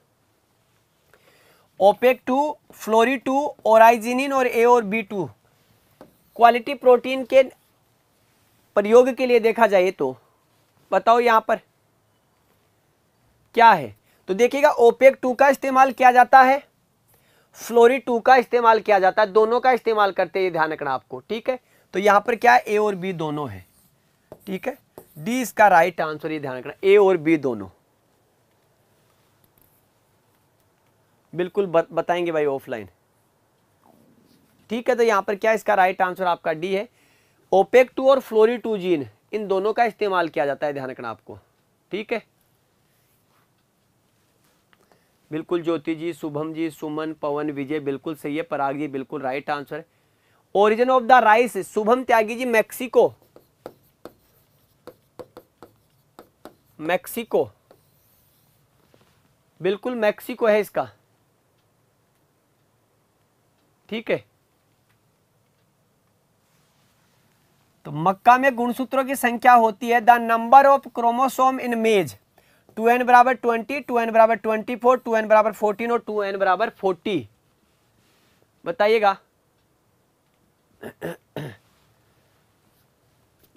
ओपेक टू फ्लोरी टू ओराइजिनिन और ए और बी टू क्वालिटी प्रोटीन के प्रयोग के लिए देखा जाए तो बताओ यहां पर क्या है तो देखिएगा ओपेक टू का इस्तेमाल किया जाता है फ्लोरी टू का इस्तेमाल किया जाता है दोनों का इस्तेमाल करते हैं ध्यान रखना आपको ठीक है तो यहां पर क्या है ए और बी दोनों है ठीक है डी इसका राइट आंसर ये ध्यान रखना ए और बी दोनों बिल्कुल बताएंगे भाई ऑफलाइन ठीक है तो यहां पर क्या इसका राइट आंसर आपका डी है ओपेक टू और फ्लोरी टू जीन इन दोनों का इस्तेमाल किया जाता है ध्यान रखना आपको ठीक है बिल्कुल ज्योति जी शुभम जी सुमन पवन विजय बिल्कुल सही है पराग जी बिल्कुल राइट आंसर है origin of the rice Shubham Tyagi ji Mexico Mexico बिल्कुल मैक्सिको है इसका ठीक है तो मक्का में गुणसूत्रों की संख्या होती है the number of chromosome in maize two N बराबर ट्वेंटी टू एन बराबर ट्वेंटी फोर टू एन बराबर फोर्टीन और टू एन बराबर फोर्टी बताइएगा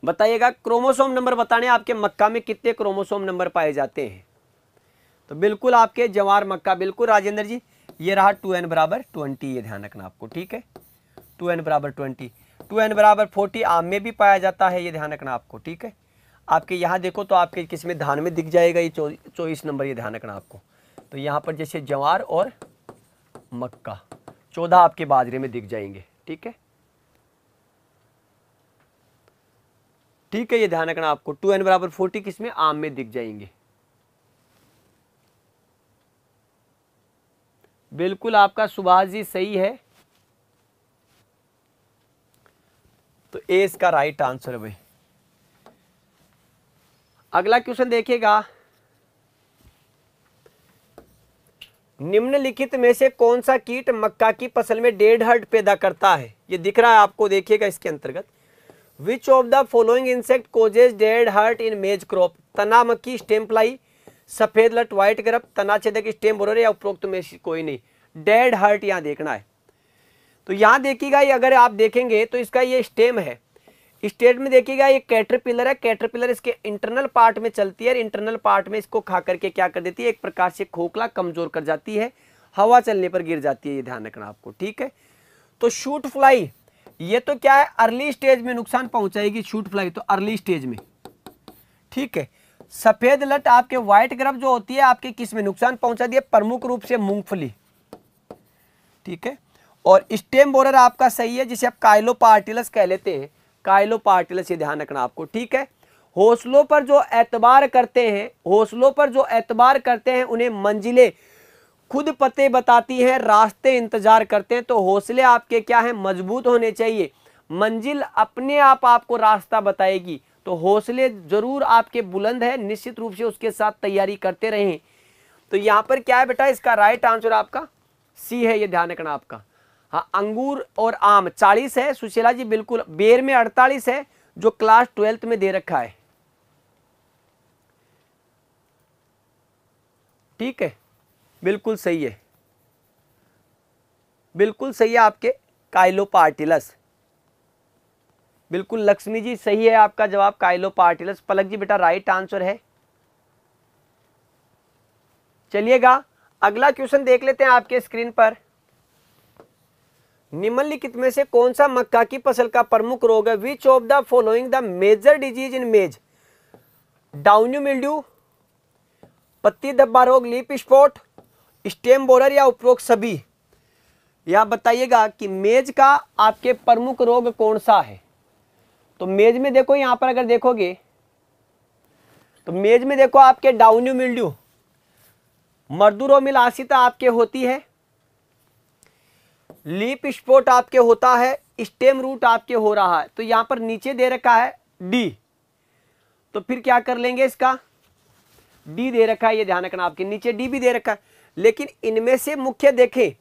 बताइएगा क्रोमोसोम नंबर बताने आपके मक्का में कितने क्रोमोसोम नंबर पाए जाते हैं तो बिल्कुल आपके जवार मक्का बिल्कुल राजेंद्र जी ये रहा टू एन बराबर ट्वेंटी ये ध्यान रखना आपको ठीक है टू एन बराबर ट्वेंटी टू एन बराबर फोर्टी आम में भी पाया जाता है ये ध्यान रखना आपको ठीक है आपके यहाँ देखो तो आपके किस में धान में दिख जाएगा ये चौबीस नंबर ये ध्यान रखना आपको तो यहाँ पर जैसे जवार और मक्का चौदह आपके बाजरे में दिख जाएंगे ठीक है ठीक है ये ध्यान रखना आपको टू एन बराबर फोर्टी किस में आम में दिख जाएंगे बिल्कुल आपका सुभाष जी सही है तो ए इसका राइट आंसर है भाई अगला क्वेश्चन देखिएगा निम्नलिखित में से कौन सा कीट मक्का की फसल में डेढ़ हर्ट पैदा करता है ये दिख रहा है आपको देखिएगा इसके अंतर्गत which of the following insect causes dead heart in maize crop तना मक्की स्टेम प्लाई सफेद लट व्हाइट ग्रप तना छेदक स्टेम बोर या उपरोक्त में कोई नहीं डेड हर्ट यहाँ देखना है तो यहां देखिएगा ये अगर आप देखेंगे तो इसका ये स्टेम है स्टेट में देखिएगा ये कैटरपिलर है कैटरपिलर इसके इंटरनल पार्ट में चलती है इंटरनल पार्ट में इसको खा करके क्या कर देती है एक प्रकार से खोखला कमजोर कर जाती है हवा चलने पर गिर जाती है ये ध्यान रखना आपको ठीक है तो शूट फ्लाई ये तो क्या है अर्ली स्टेज में नुकसान पहुंचाएगी शूट फ्लाई तो अर्ली स्टेज में ठीक है सफेद लट आपके व्हाइट ग्रफ जो होती है आपके किस में नुकसान पहुंचा दिया प्रमुख रूप से मूंगफली ठीक है और स्टेम बोरर आपका सही है जिसे आप काइलो पार्टिलस कह लेते हैं कायलो पार्टी से ध्यान रखना आपको ठीक है हौसलों पर जो एतबार करते हैं हौसलों पर जो एतबार करते हैं उन्हें मंजिलें खुद पते बताती हैं रास्ते इंतजार करते हैं तो हौसले आपके क्या हैं मजबूत होने चाहिए मंजिल अपने आप आपको रास्ता बताएगी तो हौसले ज़रूर आपके बुलंद है निश्चित रूप से उसके साथ तैयारी करते रहें तो यहाँ पर क्या है बेटा इसका राइट आंसर आपका सी है ये ध्यान रखना आपका हाँ अंगूर और आम चालीस है सुशीला जी बिल्कुल बेर में अड़तालीस है जो क्लास ट्वेल्थ में दे रखा है ठीक है बिल्कुल सही है बिल्कुल सही है आपके काइलो पार्टिलस बिल्कुल लक्ष्मी जी सही है आपका जवाब काइलो पार्टिलस पलक जी बेटा राइट आंसर है चलिएगा अगला क्वेश्चन देख लेते हैं आपके स्क्रीन पर निम्नलिखित में से कौन सा मक्का की फसल का प्रमुख रोग है which of the following the major disease in maize downy mildew पत्ती धब्बा रोग लीप स्पॉट स्टेम बोरर या उपरोक्त सभी यह बताइएगा कि मेज का आपके प्रमुख रोग कौन सा है तो मेज में देखो यहां पर अगर देखोगे तो मेज में देखो आपके डाउन्यू मिल्ड्यू आशिता आपके होती है लीप स्पोर्ट आपके होता है स्टेम रूट आपके हो रहा है तो यहां पर नीचे दे रखा है डी तो फिर क्या कर लेंगे इसका डी दे रखा है ये ध्यान रखना आपके नीचे डी भी दे रखा है लेकिन इनमें से मुख्य देखें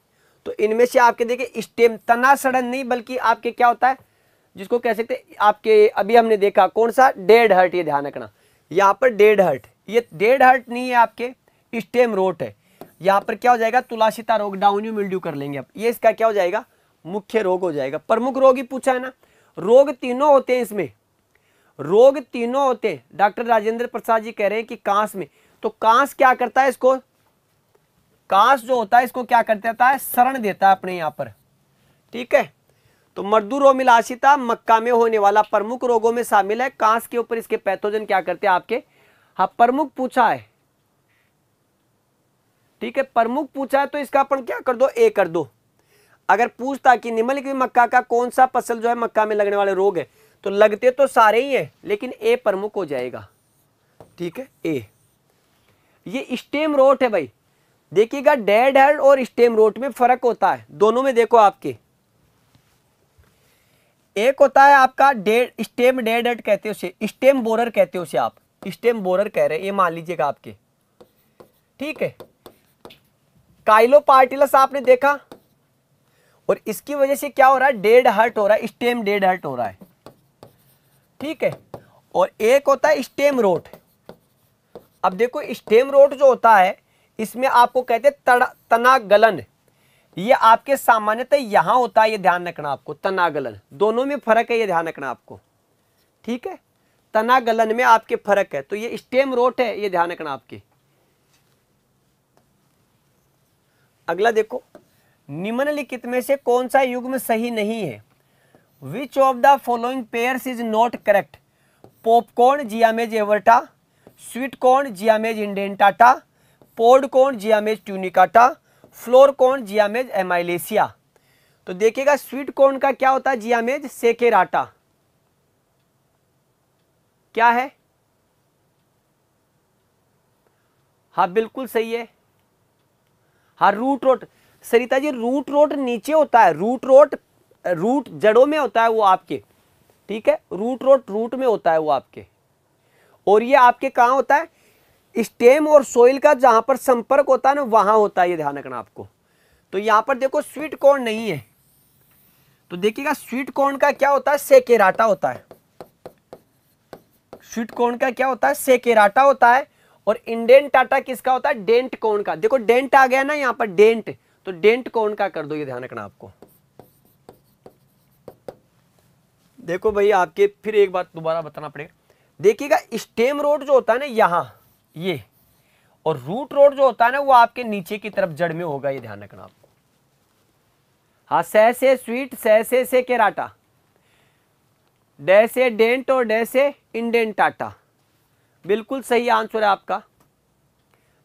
तो इनमें से आपके देखें स्टेम तना सड़न नहीं बल्कि आपके क्या होता है जिसको कह सकते आपके अभी हमने देखा कौन सा डेढ़ हर्ट ये ध्यान रखना यहां पर डेढ़ हर्ट ये डेढ़ हर्ट नहीं है आपके स्टेम रोट है यहाँ पर क्या हो जाएगा तुलाशिता रोग यू मिल्ड्यू कर लेंगे अब ये इसका क्या हो जाएगा मुख्य रोग हो जाएगा प्रमुख रोग ही पूछा है ना रोग तीनों होते हैं इसमें रोग तीनों होते हैं डॉक्टर राजेंद्र प्रसाद जी कह रहे हैं कि कांस में तो कांस क्या करता है इसको कांस जो होता है इसको क्या कर देता है शरण देता है अपने यहाँ पर ठीक है तो मर्दुरोमिलाशिता मक्का में होने वाला प्रमुख रोगों में शामिल है कांस के ऊपर इसके पैथोजन क्या करते हैं आपके हाँ प्रमुख पूछा है ठीक है प्रमुख पूछा है तो इसका अपन क्या कर दो ए कर दो अगर पूछता कि निम्नलिखित मक्का का कौन सा फसल जो है मक्का में लगने वाले रोग है तो लगते तो सारे ही है लेकिन ए प्रमुख हो जाएगा ठीक है ए ये स्टेम रोट है भाई देखिएगा डेड हेड और स्टेम रोट में फर्क होता है दोनों में देखो आपके एक होता है आपका डेड स्टेम डेड हेड कहते हो स्टेम बोरर कहते हो आप स्टेम बोरर कह रहे हैं ये मान लीजिएगा आपके ठीक है काइलो पार्टिलस आपने देखा और इसकी वजह से क्या हो रहा है डेड हर्ट हो रहा है स्टेम डेड हर्ट हो रहा है ठीक है और एक होता है स्टेम रोट अब देखो स्टेम रोट जो होता है इसमें आपको कहते हैं तना गलन ये आपके सामान्यतः यहां होता है ये ध्यान रखना आपको तनागलन दोनों में फर्क है ये ध्यान रखना आपको ठीक है तनागलन में आपके फर्क है तो ये स्टेम रोट है ये ध्यान रखना आपके अगला देखो निम्नलिखित में से कौन सा युग्म सही नहीं है which of the following pair is not correct popcorn Zea mays everta sweet corn Zea mays indentata pod corn Zea mays tunicata flour corn Zea mays amylacea तो देखिएगा स्वीटकॉर्न का क्या होता है जियामेज सेकेराटा क्या है हाँ बिल्कुल सही है हाँ root rot Sarita ji root rot नीचे होता है रूट रोट रूट जड़ों में होता है वो आपके ठीक है रूट रोट रूट में होता है वो आपके और ये आपके कहाँ होता है स्टेम और सोइल का जहाँ पर संपर्क होता है ना वहाँ होता है ये ध्यान रखना आपको तो यहाँ पर देखो स्वीट कॉर्न नहीं है तो देखिएगा स्वीट कॉर्न का क्या होता है सेकेराटा होता है स्वीट कॉर्न का क्या होता है सेकेराटा होता है और इंडेंट टाटा किसका होता है डेंट कोण का देखो डेंट आ गया ना यहां पर डेंट तो डेंट कोण का कर दो ये ध्यान रखना आपको देखो भाई आपके फिर एक बार दोबारा बताना पड़ेगा देखिएगा स्टेम रोड जो होता है ना यहां ये और रूट रोड जो होता है ना वो आपके नीचे की तरफ जड़ में होगा ये ध्यान रखना आपको हाँ सह से स्वीट सह से से केराटा डे से डेंट और डे से इंडेन टाटा बिल्कुल सही आंसर है आपका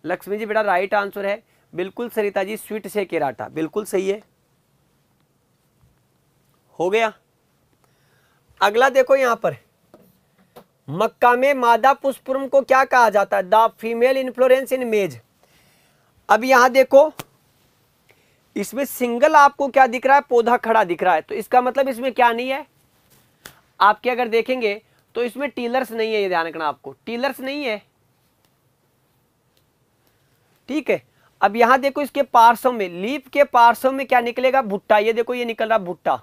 लक्ष्मी जी बेटा राइट आंसर है बिल्कुल सरिता जी स्वीट से केराटा बिल्कुल सही है हो गया अगला देखो यहां पर मक्का में मादा पुष्पुरम को क्या कहा जाता है द फीमेल इन्फ्लोरेंस इन मेज अब यहां देखो इसमें सिंगल आपको क्या दिख रहा है पौधा खड़ा दिख रहा है तो इसका मतलब इसमें क्या नहीं है आपके अगर देखेंगे तो इसमें टीलर्स नहीं है ये ध्यान रखना आपको टीलर्स नहीं है ठीक है अब यहां देखो इसके पार्सों में लीप के पार्सों में क्या निकलेगा भुट्टा ये देखो ये निकल रहा भुट्टा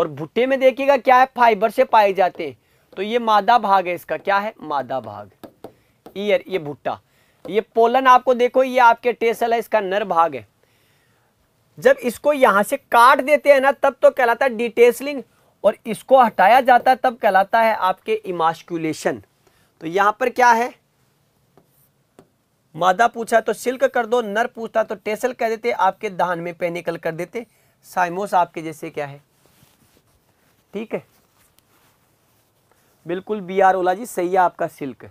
और भुट्टे में देखिएगा क्या है फाइबर से पाए जाते हैं तो ये मादा भाग है इसका क्या है मादा भाग ईयर ये भुट्टा ये पोलन आपको देखो ये आपके टेसल है इसका नर भाग है जब इसको यहां से काट देते हैं ना तब तो कहलाता है डिटेसलिंग और इसको हटाया जाता है तब कहलाता है आपके इमास्कुलेशन तो यहां पर क्या है मादा पूछा तो सिल्क कर दो नर पूछता तो टेसल कह देते आपके दान में पेनिकल कर देते साइमोस आपके जैसे क्या है ठीक है बिल्कुल बी आर ओला जी सही है आपका सिल्क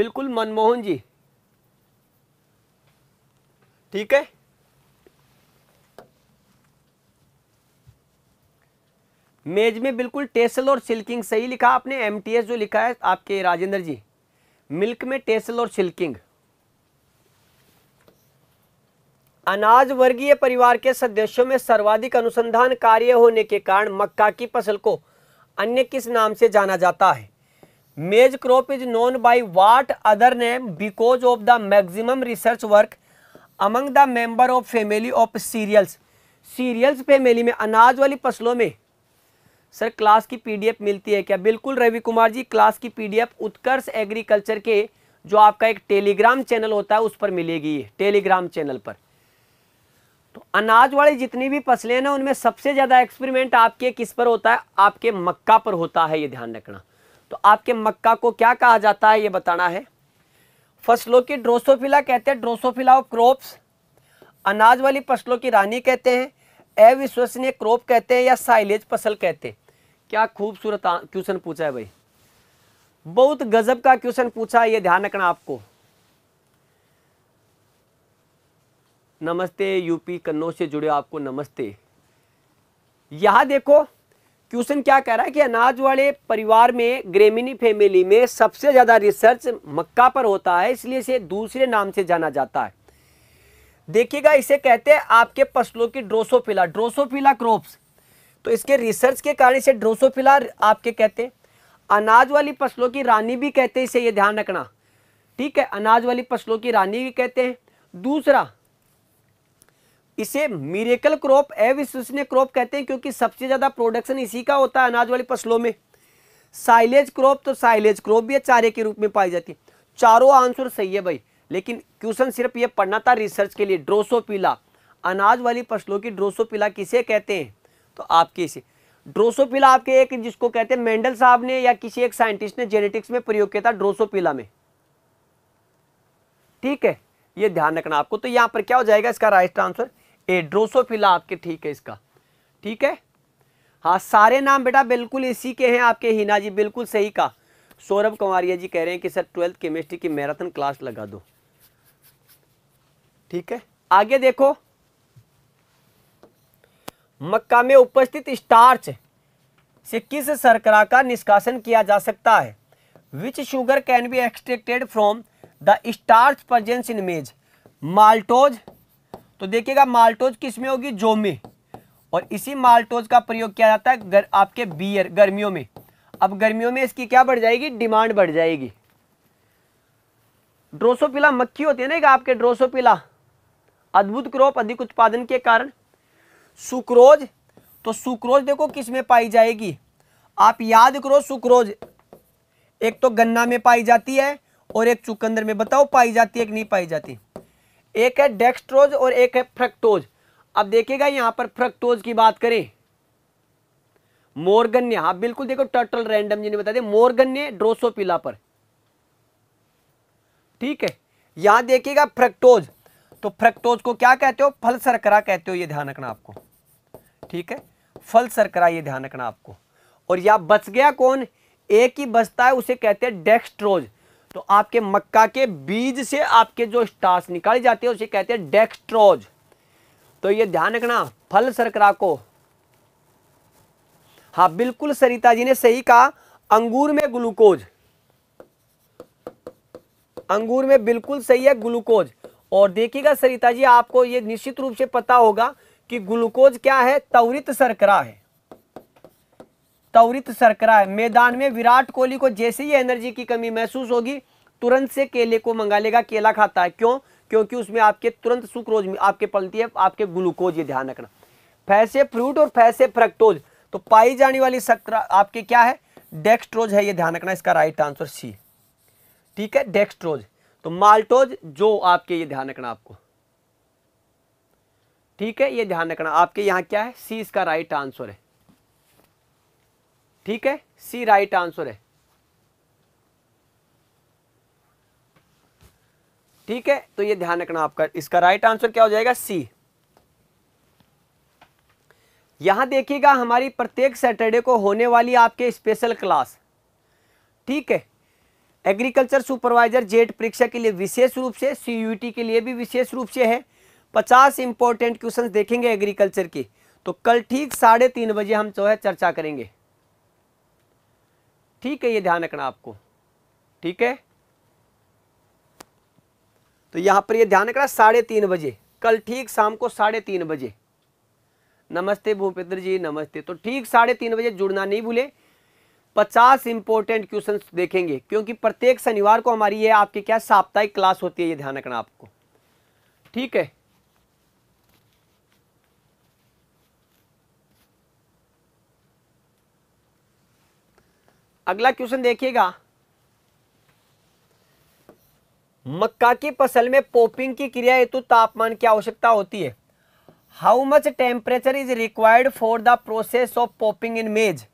बिल्कुल मनमोहन जी ठीक है मेज में बिल्कुल टेसल और सिल्किंग सही लिखा आपने एम जो लिखा है आपके राजेंद्र जी मिल्क में टेसल और सिल्किंग अनाज वर्गीय परिवार के सदस्यों में सर्वाधिक अनुसंधान कार्य होने के कारण मक्का की फसल को अन्य किस नाम से जाना जाता है maize crop is known by what other name because of the maximum research work among the member of family of cereals cereals family में अनाज वाली फसलों में सर क्लास की पीडीएफ मिलती है क्या बिल्कुल रवि कुमार जी क्लास की पीडीएफ उत्कर्ष एग्रीकल्चर के जो आपका एक टेलीग्राम चैनल होता है उस पर मिलेगी टेलीग्राम चैनल पर तो अनाज वाली जितनी भी फसलें हैं ना उनमें सबसे ज़्यादा एक्सपेरिमेंट आपके किस पर होता है आपके मक्का पर होता है ये ध्यान रखना तो आपके मक्का को क्या कहा जाता है ये बताना है फसलों की ड्रोसोफिला कहते हैं ड्रोसोफिला ऑफ क्रॉप्स अनाज वाली फसलों की रानी कहते हैं अविश्वसनीय क्रॉप कहते हैं या साइलेज फसल कहते हैं क्या खूबसूरत क्वेश्चन पूछा है भाई बहुत गजब का क्वेश्चन पूछा है ये ध्यान रखना आपको नमस्ते यूपी कन्नौज से जुड़े आपको नमस्ते यहां देखो क्वेश्चन क्या कह रहा है कि अनाज वाले परिवार में ग्रेमिनी फैमिली में सबसे ज़्यादा रिसर्च मक्का पर होता है इसलिए इसे दूसरे नाम से जाना जाता है देखिएगा इसे कहते हैं आपके फसलों की ड्रोसोफिला ड्रोसोफिला क्रॉप्स तो इसके रिसर्च के कारण इसे ड्रोसोफिला आपके कहते हैं अनाज वाली फसलों की रानी भी कहते हैं इसे ये ध्यान रखना ठीक है अनाज वाली फसलों की रानी भी कहते हैं दूसरा इसे मिरेकल क्रॉप अविश्वसनीय क्रॉप कहते हैं क्योंकि सबसे ज़्यादा प्रोडक्शन इसी का होता है अनाज वाली फसलों में साइलेज क्रॉप तो साइलेज क्रॉप भी चारे के रूप में पाई जाती है चारों आंसर सही है भाई लेकिन क्वेश्चन सिर्फ ये पढ़ना था रिसर्च के लिए ड्रोसोपीला अनाज वाली फसलों की ड्रोसोपीला किसे कहते हैं तो आपके इसे ड्रोसोपीला आपके एक जिसको कहते हैं मेंडल साहब ने या किसी एक साइंटिस्ट ने जेनेटिक्स में प्रयोग किया था ड्रोसोपीला में ठीक है ये ध्यान रखना आपको तो यहां पर क्या हो जाएगा इसका राइट आंसर ए ड्रोसोफिला आपके ठीक है इसका ठीक है हाँ सारे नाम बेटा बिल्कुल इसी के हैं आपके हिना जी बिल्कुल सही का सौरभ कुमारिया जी कह रहे हैं कि सर ट्वेल्थ केमिस्ट्री की मैराथन क्लास लगा दो ठीक है आगे देखो मक्का में उपस्थित स्टार्च से किस सरकरा का निष्कासन किया जा सकता है which sugar can be extracted from the starch presence in maize maltose तो देखिएगा माल्टोज किस में होगी जो में और इसी माल्टोज का प्रयोग किया जाता है गर, आपके बियर गर्मियों में अब गर्मियों में इसकी क्या बढ़ जाएगी डिमांड बढ़ जाएगी ड्रोसोपिला मक्खी होती है ना आपके ड्रोसोपिला अद्भुत क्रॉप अधिक उत्पादन के कारण सुक्रोज तो सुक्रोज देखो किस में पाई जाएगी आप याद करो सुक्रोज एक तो गन्ना में पाई जाती है और एक चुकंदर में बताओ पाई जाती है कि नहीं पाई जाती एक है डेक्स्ट्रोज और एक है फ्रक्टोज अब देखिएगा यहां पर फ्रक्टोज की बात करें मोरगन्य आप हाँ, बिल्कुल देखो टर्टल रैंडम जी ने बता दिया मोरगन्य ड्रोसोपिला पर ठीक है यहां देखिएगा फ्रक्टोज तो फ्रक्टोज को क्या कहते हो फल सरकरा कहते हो ये ध्यान रखना आपको ठीक है फल सरकरा ये ध्यान रखना आपको और या बच गया कौन एक ही बचता है उसे कहते हैं डेक्स्ट्रोज तो आपके मक्का के बीज से आपके जो स्टार्स निकाल जाते हैं उसे कहते हैं डेक्स्ट्रोज तो ये ध्यान रखना फल सरकरा को हाँ बिल्कुल सरिता जी ने सही कहा अंगूर में ग्लूकोज अंगूर में बिल्कुल सही है ग्लूकोज और देखिएगा सरिता जी आपको ये निश्चित रूप से पता होगा कि ग्लूकोज क्या है त्वरित सरकरा है त्वरित सरकरा है मैदान में विराट कोहली को जैसे ही एनर्जी की कमी महसूस होगी तुरंत से केले को मंगा लेगा केला खाता है क्यों क्योंकि उसमें आपके तुरंत सुक्रोज आपके पलती है आपके ग्लूकोज ये ध्यान रखना फैसे फ्रूट और फैसे फ्रक्टोज तो पाई जाने वाली सक्रा आपके क्या है डेक्स्ट्रोज है ये ध्यान रखना इसका राइट आंसर सी ठीक है डेक्स्ट्रोज तो माल्टोज जो आपके ये ध्यान रखना आपको ठीक है ये ध्यान रखना आपके यहां क्या है सी इसका राइट आंसर है ठीक है सी राइट आंसर है ठीक है तो ये ध्यान रखना आपका इसका राइट आंसर क्या हो जाएगा सी यहां देखिएगा हमारी प्रत्येक सैटरडे को होने वाली आपके स्पेशल क्लास ठीक है एग्रीकल्चर सुपरवाइजर जेट परीक्षा के लिए विशेष रूप से सी के लिए भी विशेष रूप से है पचास इंपॉर्टेंट क्वेश्चन देखेंगे एग्रीकल्चर के तो कल ठीक साढ़े तीन बजे हम जो है चर्चा करेंगे ठीक है ये ध्यान रखना आपको ठीक है तो यहां पर ये ध्यान रखना साढ़े तीन बजे कल ठीक शाम को साढ़े तीन बजे नमस्ते भूपेंद्र जी नमस्ते तो ठीक साढ़े तीन बजे जुड़ना नहीं भूले पचास इंपॉर्टेंट क्वेश्चन देखेंगे क्योंकि प्रत्येक शनिवार को हमारी ये आपकी क्या साप्ताहिक क्लास होती है ये ध्यान रखना आपको ठीक है अगला क्वेश्चन देखिएगा मक्का की फसल में पोपिंग की क्रिया हेतु तापमान की आवश्यकता होती है how much temperature is required for the process of popping in maize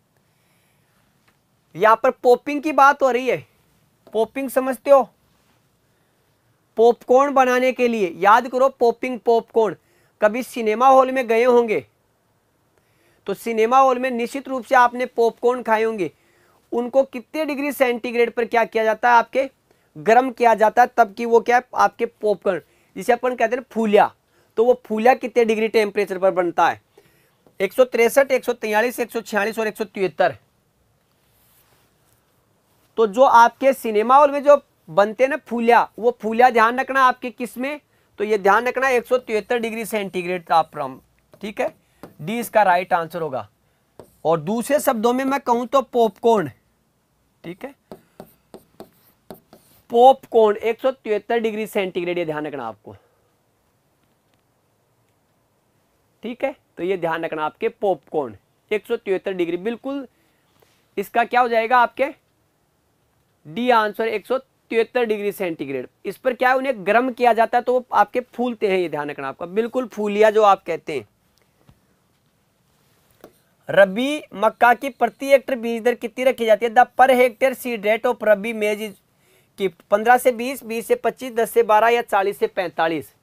यहाँ पर पोपिंग की बात हो रही है पोपिंग समझते हो पॉपकॉर्न बनाने के लिए याद करो पोपिंग पॉपकॉर्न कभी सिनेमा हॉल में गए होंगे तो सिनेमा हॉल में निश्चित रूप से आपने पॉपकॉर्न खाए होंगे उनको कितने डिग्री सेंटीग्रेड पर क्या किया जाता है आपके गर्म किया जाता है तब कि वो क्या है आपके पॉपकॉर्न जिसे अपन कहते हैं फूलिया तो वो फूलिया कितने डिग्री टेम्परेचर पर बनता है एक सौ तिरसठ एक सौ तैयलीस एक सौ छियालीस और एक सौ तिहत्तर तो जो आपके सिनेमा हॉल में जो बनते ना फूलिया वो फूलिया ध्यान रखना आपके किस में तो ये ध्यान रखना एक डिग्री सेंटीग्रेड तापक्रम ठीक है डी इसका राइट आंसर होगा और दूसरे शब्दों में मैं कहूं तो पॉपकॉर्न ठीक है पॉपकॉर्न एक डिग्री सेंटीग्रेड ये ध्यान रखना आपको ठीक है तो ये ध्यान रखना आपके पॉपकॉर्न एक डिग्री बिल्कुल इसका क्या हो जाएगा आपके डी आंसर एक तिहत्तर डिग्री सेंटीग्रेड इस पर क्या उन्हें गर्म किया जाता है तो वो आपके फूलते हैं ये ध्यान रखना आपका बिल्कुल फूलिया जो आप कहते हैं रबी मक्का की प्रति हेक्टर बीज दर कितनी रखी जाती है the per hectare seed rate of rabi maize is कि से बीस बीस से पच्चीस दस से बारह या चालीस से पैंतालीस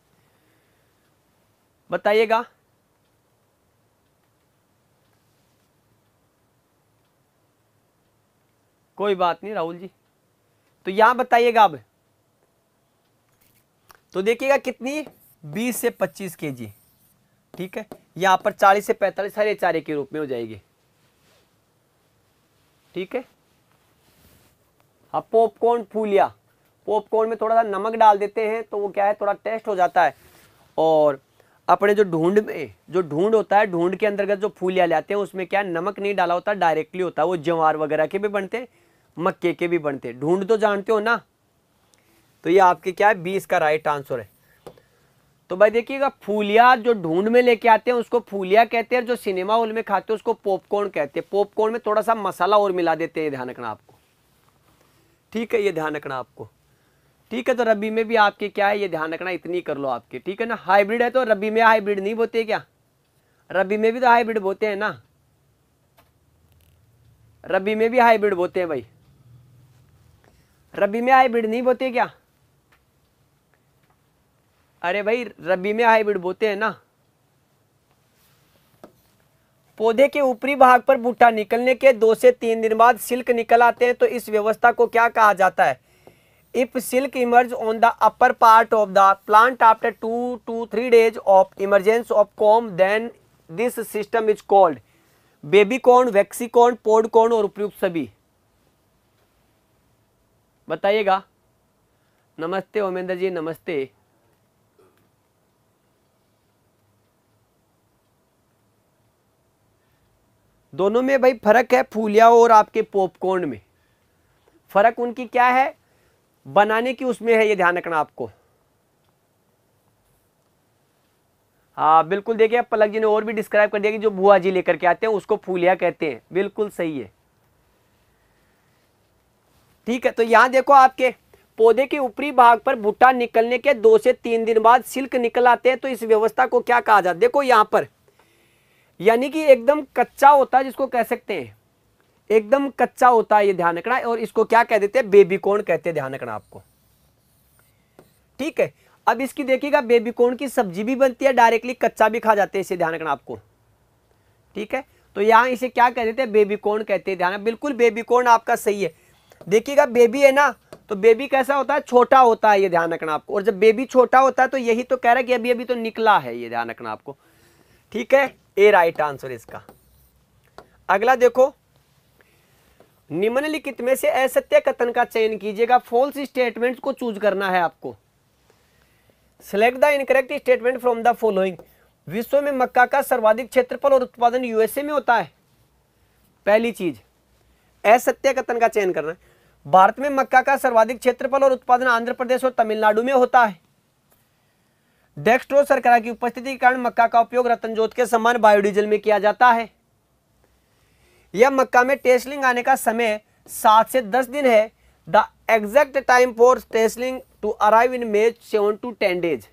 बताइएगा कोई बात नहीं राहुल जी तो यहां बताइएगा अब तो देखिएगा कितनी 20 से 25 के जी ठीक है यहां पर 40 से 45 हरे चारे के रूप में हो जाएगी ठीक है अब हाँ, पॉपकॉर्न फूलिया पॉपकॉर्न में थोड़ा सा नमक डाल देते हैं तो वो क्या है थोड़ा टेस्ट हो जाता है और अपने जो ढूंढ में जो ढूंढ होता है ढूंढ के अंतर्गत जो फूलिया लेते हैं उसमें क्या नमक नहीं डाला होता डायरेक्टली होता है वो जवार वगैरह के भी बनते हैं मक्के के भी बनते ढूंढ तो जानते हो ना तो ये आपके क्या है बीस का राइट आंसर है तो भाई देखिएगा फूलिया जो ढूंढ में लेके आते हैं उसको फूलिया कहते हैं जो सिनेमा हॉल में खाते हैं उसको पॉपकॉर्न कहते हैं पॉपकॉर्न में थोड़ा सा मसाला और मिला देते हैं ध्यान रखना आपको ठीक है ये ध्यान रखना आपको ठीक है तो रबी में भी आपके क्या है ये ध्यान रखना इतनी कर लो आपके ठीक है ना हाईब्रिड है तो रबी में हाईब्रिड नहीं बोते क्या रबी में भी तो हाईब्रिड बोते हैं ना रबी में भी हाईब्रिड बोते हैं भाई रबी में हाईब्रिड नहीं बोते क्या अरे भाई रबी में हाईब्रिड बोते हैं ना पौधे के ऊपरी भाग पर बूटा निकलने के दो से तीन दिन बाद सिल्क निकल आते हैं तो इस व्यवस्था को क्या कहा जाता है if silk emerge on the upper part of the plant after two to three days of emergence of corn then this system is called baby corn waxy corn pod corn और उपयुक्त सभी बताइएगा नमस्ते ओमेंद्र जी नमस्ते दोनों में भाई फर्क है फूलिया और आपके पॉपकॉर्न में फर्क उनकी क्या है बनाने की उसमें है ये ध्यान रखना आपको हाँ बिल्कुल देखिए पलक जी ने और भी डिस्क्राइब कर दिया कि जो बुआ जी लेकर के आते हैं उसको फूलिया कहते हैं बिल्कुल सही है ठीक है तो यहाँ देखो आपके पौधे के ऊपरी भाग पर भुट्टा निकलने के दो से तीन दिन बाद सिल्क निकल आते हैं तो इस व्यवस्था को क्या कहा जाता है देखो यहाँ पर यानी कि एकदम कच्चा होता है जिसको कह सकते हैं एकदम कच्चा होता है ये ध्यान रखना और इसको क्या कह देते हैं बेबीकोण कहते हैं ध्यान रखना आपको ठीक है अब इसकी देखिएगा बेबीकोन की सब्जी भी बनती है डायरेक्टली कच्चा भी खा जाते हैं इसे ध्यान रखना आपको ठीक है तो यहाँ इसे क्या कह देते हैं बेबीकोन कहते हैं ध्यान बिल्कुल बेबीकोन आपका सही है देखिएगा बेबी है ना तो बेबी कैसा होता है छोटा होता है ये ध्यान रखना आपको और जब बेबी छोटा होता है तो यही तो कह रहा है कि अभी अभी तो निकला है ये ध्यान रखना आपको ठीक है ए राइट आंसर इसका अगला देखो निम्नलिखित में से असत्य कथन का चयन कीजिएगा फॉल्स स्टेटमेंट को चूज करना है आपको select the incorrect statement from the following विश्व में मक्का का सर्वाधिक क्षेत्रफल और उत्पादन यूएसए में होता है पहली चीज असत्य कथन का चयन करना है भारत में मक्का का सर्वाधिक क्षेत्रफल और उत्पादन आंध्र प्रदेश और तमिलनाडु में होता है डेक्स्ट्रो सरकार की उपस्थिति के कारण मक्का का उपयोग रतनजोत के समान बायोडीजल में किया जाता है यह मक्का में टेस्लिंग आने का समय सात से दस दिन है the exact time for tasseling to arrive in maize seven to ten days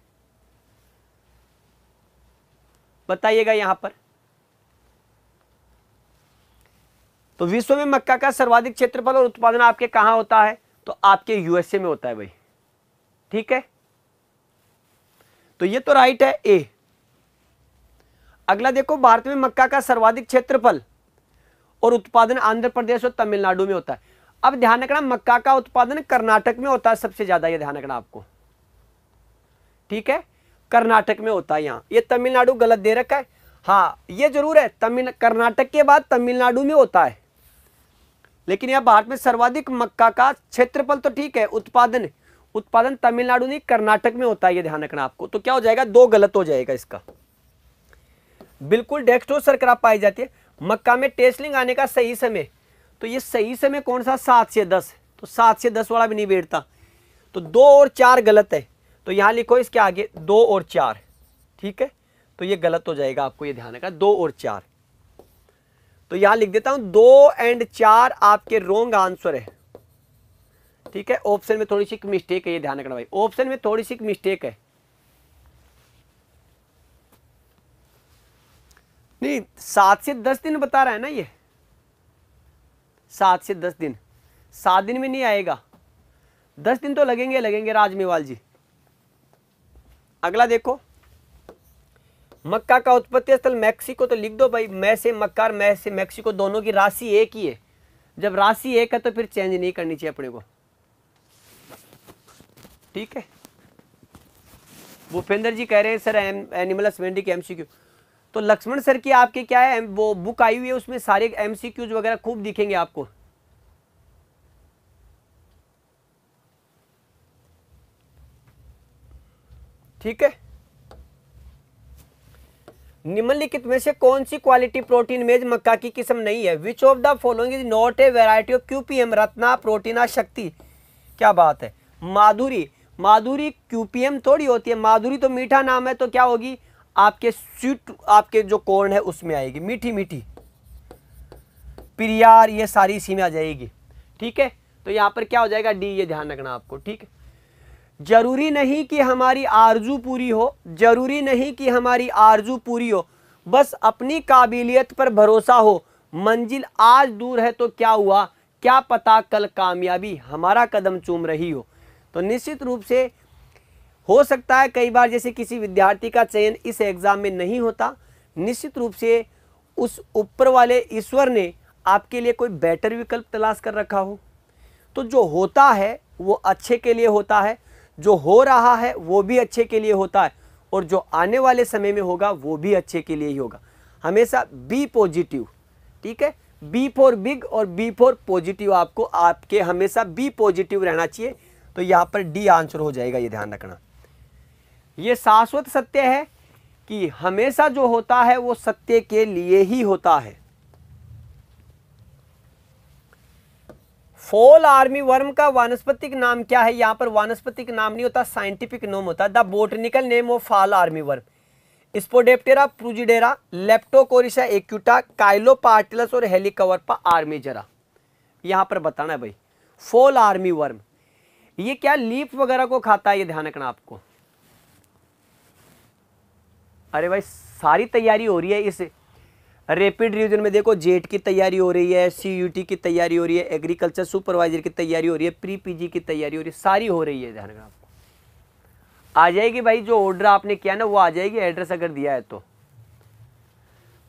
बताइएगा यहां पर तो विश्व में मक्का का सर्वाधिक क्षेत्रफल और उत्पादन आपके कहां होता है तो आपके यूएसए में होता है भाई ठीक है तो ये तो राइट है ए अगला देखो भारत में मक्का का सर्वाधिक क्षेत्रफल और उत्पादन आंध्र प्रदेश और तमिलनाडु में होता है अब ध्यान रखना मक्का का उत्पादन कर्नाटक में होता है सबसे ज्यादा ये ध्यान रखना आपको ठीक है कर्नाटक में होता है यहां ये तमिलनाडु गलत दे रखा है हाँ ये जरूर है तमिल कर्नाटक के बाद तमिलनाडु में होता है लेकिन यह भारत में सर्वाधिक मक्का का क्षेत्रफल तो ठीक है उत्पादन उत्पादन तमिलनाडु नहीं कर्नाटक में होता है ये ध्यान रखना आपको तो क्या हो जाएगा दो गलत हो जाएगा इसका बिल्कुल डेक्सटो सरकरा पाई जाती है मक्का में टेस्लिंग आने का सही समय तो ये सही समय कौन सा सात से दस तो सात से दस वाला भी नहीं बैठता तो दो और चार गलत है तो यहां लिखो इसके आगे दो और चार ठीक है तो ये गलत हो जाएगा आपको ये ध्यान रखना दो और चार तो यहां लिख देता हूं दो एंड चार आपके रोंग आंसर है ठीक है ऑप्शन में थोड़ी सी मिस्टेक है ये ध्यान रखना भाई ऑप्शन में थोड़ी सी मिस्टेक है नहीं सात से दस दिन बता रहा है ना ये सात से दस दिन सात दिन में नहीं आएगा दस दिन तो लगेंगे लगेंगे राजमेवाल जी अगला देखो मक्का का उत्पत्ति स्थल मैक्सिको तो लिख दो भाई मैं से मक्का और मैं से मैक्सिको दोनों की राशि एक ही है जब राशि एक है तो फिर चेंज नहीं करनी चाहिए अपने को ठीक है भूपेंद्र जी कह रहे हैं सर एनिमल हस्बेंड्री के एमसीक्यू तो लक्ष्मण सर की आपके क्या है वो बुक आई हुई है उसमें सारे एमसीक्यूज वगैरह खूब दिखेंगे आपको ठीक है निम्नलिखित में से कौन सी क्वालिटी प्रोटीन मेज मक्का की किस्म नहीं है which of the following is not a variety of QPM Ratna Protina Shakti क्या बात है माधुरी माधुरी क्यूपीएम थोड़ी होती है माधुरी तो मीठा नाम है तो क्या होगी आपके स्वीट आपके जो कॉर्न है उसमें आएगी मीठी मीठी प्रियार ये सारी इसी में आ जाएगी ठीक है तो यहाँ पर क्या हो जाएगा डी ये ध्यान रखना आपको ठीक है ज़रूरी नहीं कि हमारी आरजू पूरी हो ज़रूरी नहीं कि हमारी आरजू पूरी हो बस अपनी काबिलियत पर भरोसा हो मंजिल आज दूर है तो क्या हुआ क्या पता कल कामयाबी हमारा कदम चूम रही हो तो निश्चित रूप से हो सकता है कई बार जैसे किसी विद्यार्थी का चयन इस एग्ज़ाम में नहीं होता निश्चित रूप से उस ऊपर वाले ईश्वर ने आपके लिए कोई बेटर विकल्प तलाश कर रखा हो तो जो होता है वो अच्छे के लिए होता है जो हो रहा है वो भी अच्छे के लिए होता है और जो आने वाले समय में होगा वो भी अच्छे के लिए ही होगा हमेशा बी पॉजिटिव ठीक है बी फॉर बिग और बी फॉर पॉजिटिव आपको आपके हमेशा बी पॉजिटिव रहना चाहिए तो यहाँ पर डी आंसर हो जाएगा ये ध्यान रखना ये शाश्वत सत्य है कि हमेशा जो होता है वो सत्य के लिए ही होता है फॉल आर्मी वर्म का वानस्पतिक नाम क्या है यहाँ पर वानस्पतिक नाम नहीं होता साइंटिफिक नोम होता the botanical name of fall army worm Spodoptera frugiperda Leptocorisa acuta Chilo partellus और आर्मी जरा यहाँ पर बताना है भाई फॉल आर्मी वर्म ये क्या लीफ वगैरह को खाता है ये ध्यान रखना आपको अरे भाई सारी तैयारी हो रही है इस रैपिड रिवीजन में देखो जेट की तैयारी हो रही है सी की तैयारी हो रही है एग्रीकल्चर सुपरवाइजर की तैयारी हो रही है प्री पी की तैयारी हो रही है सारी हो रही है ध्यान आपको आ जाएगी भाई जो ऑर्डर आपने किया ना वो आ जाएगी एड्रेस अगर दिया है तो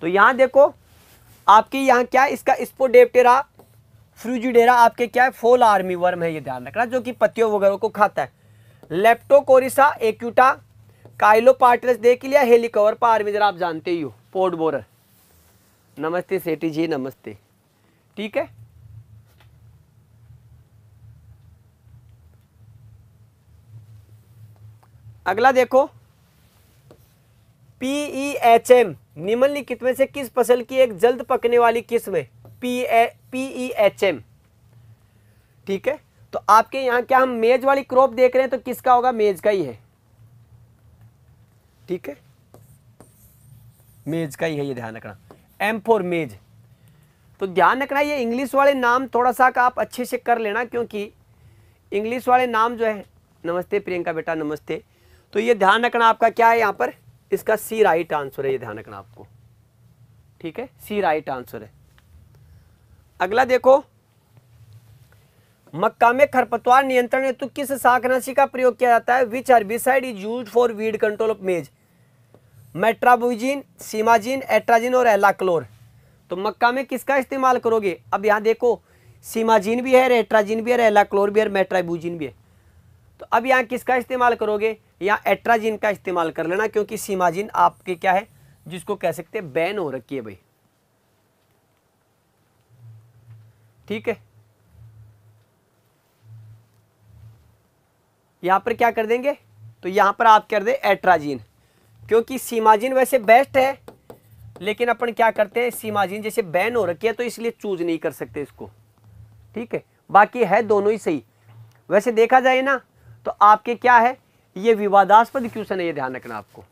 तो यहाँ देखो आपके यहाँ क्या इसका स्पोडेप्टेरा फ्रूजीडेरा आपके क्या है फोल आर्मी वर्म है ये ध्यान रखना जो कि पत्तियों वगैरह को खाता है लेप्टोकोरिसा एक्यूटा पार्टरस देख लिया हेलीकॉवर पर आर्मी जरा आप जानते ही हो पोर्ट बोरर नमस्ते सेठी जी नमस्ते ठीक है अगला देखो पीई एच एम निम्नलिखित में से किस फसल की एक जल्द पकने वाली किस्म है पीई एच एम ठीक है तो आपके यहां क्या हम मेज वाली क्रॉप देख रहे हैं तो किसका होगा मेज का ही है ठीक है मेज का ही है ये ध्यान रखना एम फोर मेज तो ध्यान रखना ये इंग्लिश वाले नाम थोड़ा सा आप अच्छे से कर लेना क्योंकि इंग्लिश वाले नाम जो है नमस्ते प्रियंका बेटा नमस्ते तो ये ध्यान रखना आपका क्या है यहाँ पर इसका सी राइट आंसर है ये ध्यान रखना आपको ठीक है सी राइट आंसर है अगला देखो मक्का में खरपतवार नियंत्रण हेतु किस शाकनाशी का प्रयोग किया जाता है which herbicide is use for weed control of maize metribuzin सीमाजिन atrazine और एलाक्लोर तो मक्का में किसका इस्तेमाल करोगे अब यहाँ देखो सीमाजिन भी है एट्राजिन भी है एलाक्लोर भी है मेट्राबुजिन भी है तो अब यहाँ किसका इस्तेमाल करोगे यहाँ एट्राजिन का इस्तेमाल कर लेना क्योंकि सीमाजिन आपके क्या है जिसको कह सकते हैं बैन हो रखी है भाई ठीक है यहां पर क्या कर देंगे तो यहां पर आप कर दे एट्राजीन क्योंकि सीमाजिन वैसे बेस्ट है लेकिन अपन क्या करते हैं सीमाजिन जैसे बैन हो रखी है तो इसलिए चूज नहीं कर सकते इसको ठीक है बाकी है दोनों ही सही वैसे देखा जाए ना तो आपके क्या है ये विवादास्पद क्वेश्चन है ये ध्यान रखना आपको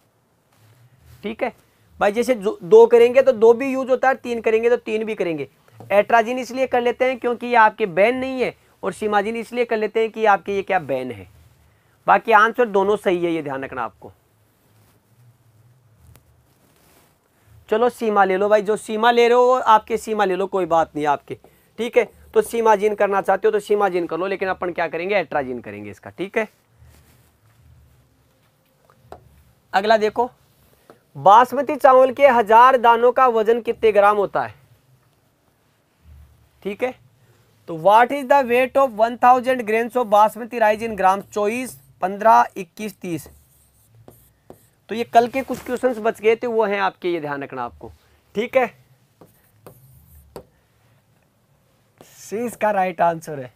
ठीक है भाई जैसे दो करेंगे तो दो भी यूज होता है तीन करेंगे तो तीन भी करेंगे एट्राजिन इसलिए कर लेते हैं क्योंकि ये आपके बैन नहीं है और सीमाजिन इसलिए कर लेते हैं कि आपके ये क्या बैन है बाकी आंसर दोनों सही है ये ध्यान रखना आपको चलो सीमा ले लो भाई जो सीमा ले रहे हो आपके सीमा ले लो कोई बात नहीं आपके ठीक है तो सीमा जीन करना चाहते हो तो सीमा जीन कर लो लेकिन अपन क्या करेंगे एट्राजीन करेंगे इसका ठीक है अगला देखो बासमती चावल के हजार दानों का वजन कितने ग्राम होता है ठीक है तो what is the weight of one thousand grains of basmati rice in gram चौबीस पंद्रह इक्कीस तीस तो ये कल के कुछ क्वेश्चंस बच गए थे वो हैं आपके ये ध्यान रखना आपको ठीक है सी इसका राइट आंसर है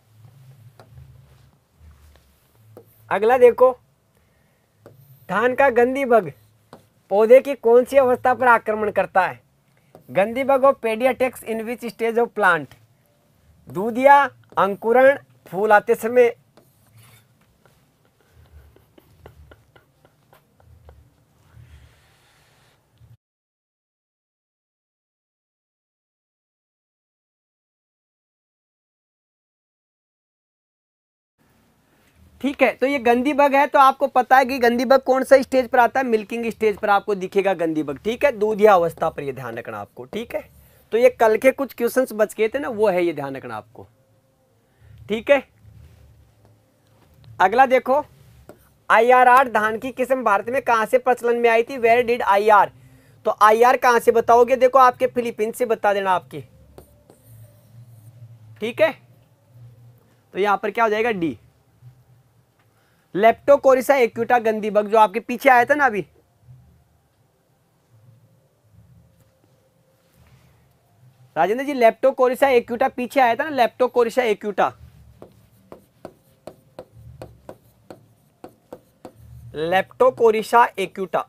अगला देखो धान का गंदी बग पौधे की कौन सी अवस्था पर आक्रमण करता है गंदी बग और पेडियाटेक्स in which stage of plant दूधिया अंकुरण फूल आते समय ठीक है तो ये गंदी बग है तो आपको पता है कि गंदी बग कौन सा स्टेज पर आता है मिल्किंग स्टेज पर आपको दिखेगा गंदी बग ठीक है दूधिया अवस्था पर ये ध्यान रखना आपको ठीक है तो ये कल के कुछ क्वेश्चंस बच गए थे ना वो है ये ध्यान रखना आपको ठीक है अगला देखो आईआरआर धान की किस्म भारत में कहां से प्रचलन में आई थी वेर डिड आई तो आई कहां से बताओगे देखो आपके फिलीपीन से बता देना आपके ठीक है तो यहां पर क्या हो जाएगा the Leptocorisa acuta gundhi bug जो आपके पीछे आया था ना अभी राजेंद्र जी लेप्टोकोरिसा एक्यूटा पीछे आया था ना लेप्टोकोरिसा एक्यूटा लेप्टोकोरिसा एक्यूटा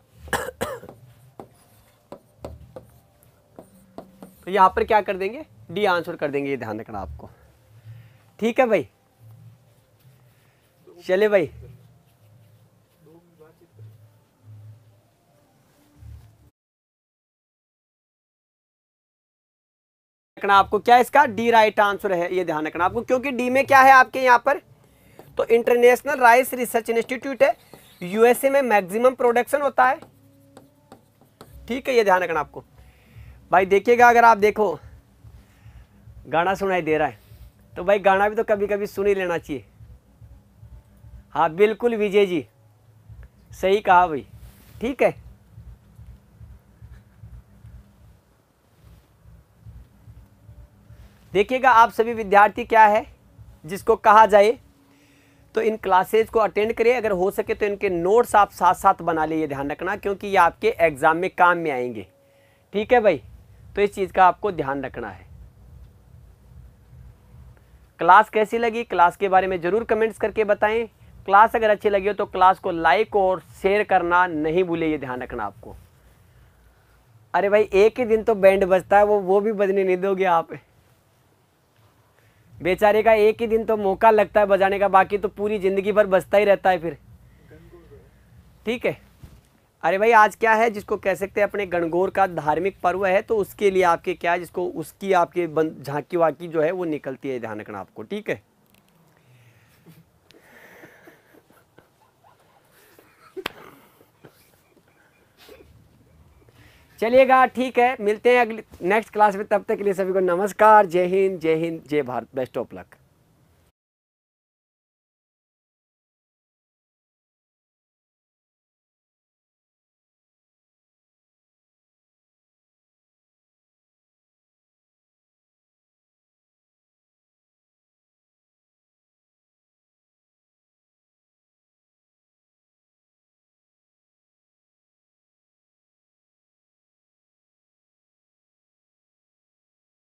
तो यहां पर क्या कर देंगे डी आंसर कर देंगे ये ध्यान रखना आपको ठीक है भाई चले भाई रखना आपको क्या इसका डी राइट आंसर है ये ध्यान रखना आपको क्योंकि डी में क्या है आपके यहाँ पर तो इंटरनेशनल राइस रिसर्च इंस्टीट्यूट है यूएसए में मैक्सिमम प्रोडक्शन होता है ठीक है ये ध्यान रखना आपको भाई देखिएगा अगर आप देखो गाना सुनाई दे रहा है तो भाई गाना भी तो कभी कभी सुन ही लेना चाहिए हाँ बिल्कुल विजय जी सही कहा भाई ठीक है देखिएगा आप सभी विद्यार्थी क्या है जिसको कहा जाए तो इन क्लासेज को अटेंड करिए अगर हो सके तो इनके नोट्स आप साथ साथ बना लिए ध्यान रखना क्योंकि ये आपके एग्ज़ाम में काम में आएंगे ठीक है भाई तो इस चीज़ का आपको ध्यान रखना है क्लास कैसी लगी क्लास के बारे में ज़रूर कमेंट्स करके बताएं क्लास अगर अच्छी लगी हो तो क्लास को लाइक और शेयर करना नहीं भूले ये ध्यान रखना आपको अरे भाई एक ही दिन तो बैंड बजता है वो वो भी बजने नहीं दोगे आप बेचारे का एक ही दिन तो मौका लगता है बजाने का बाकी तो पूरी ज़िंदगी भर बजता ही रहता है फिर ठीक है अरे भाई आज क्या है जिसको कह सकते हैं अपने गणगौर का धार्मिक पर्व है तो उसके लिए आपके क्या है जिसको उसकी आपके झांकी वाकी जो है वो निकलती है ध्यान रखना आपको ठीक है चलिएगा ठीक है मिलते हैं अगले नेक्स्ट क्लास में तब तक के लिए सभी को नमस्कार जय हिंद जय हिंद जय भारत बेस्ट ऑफ लक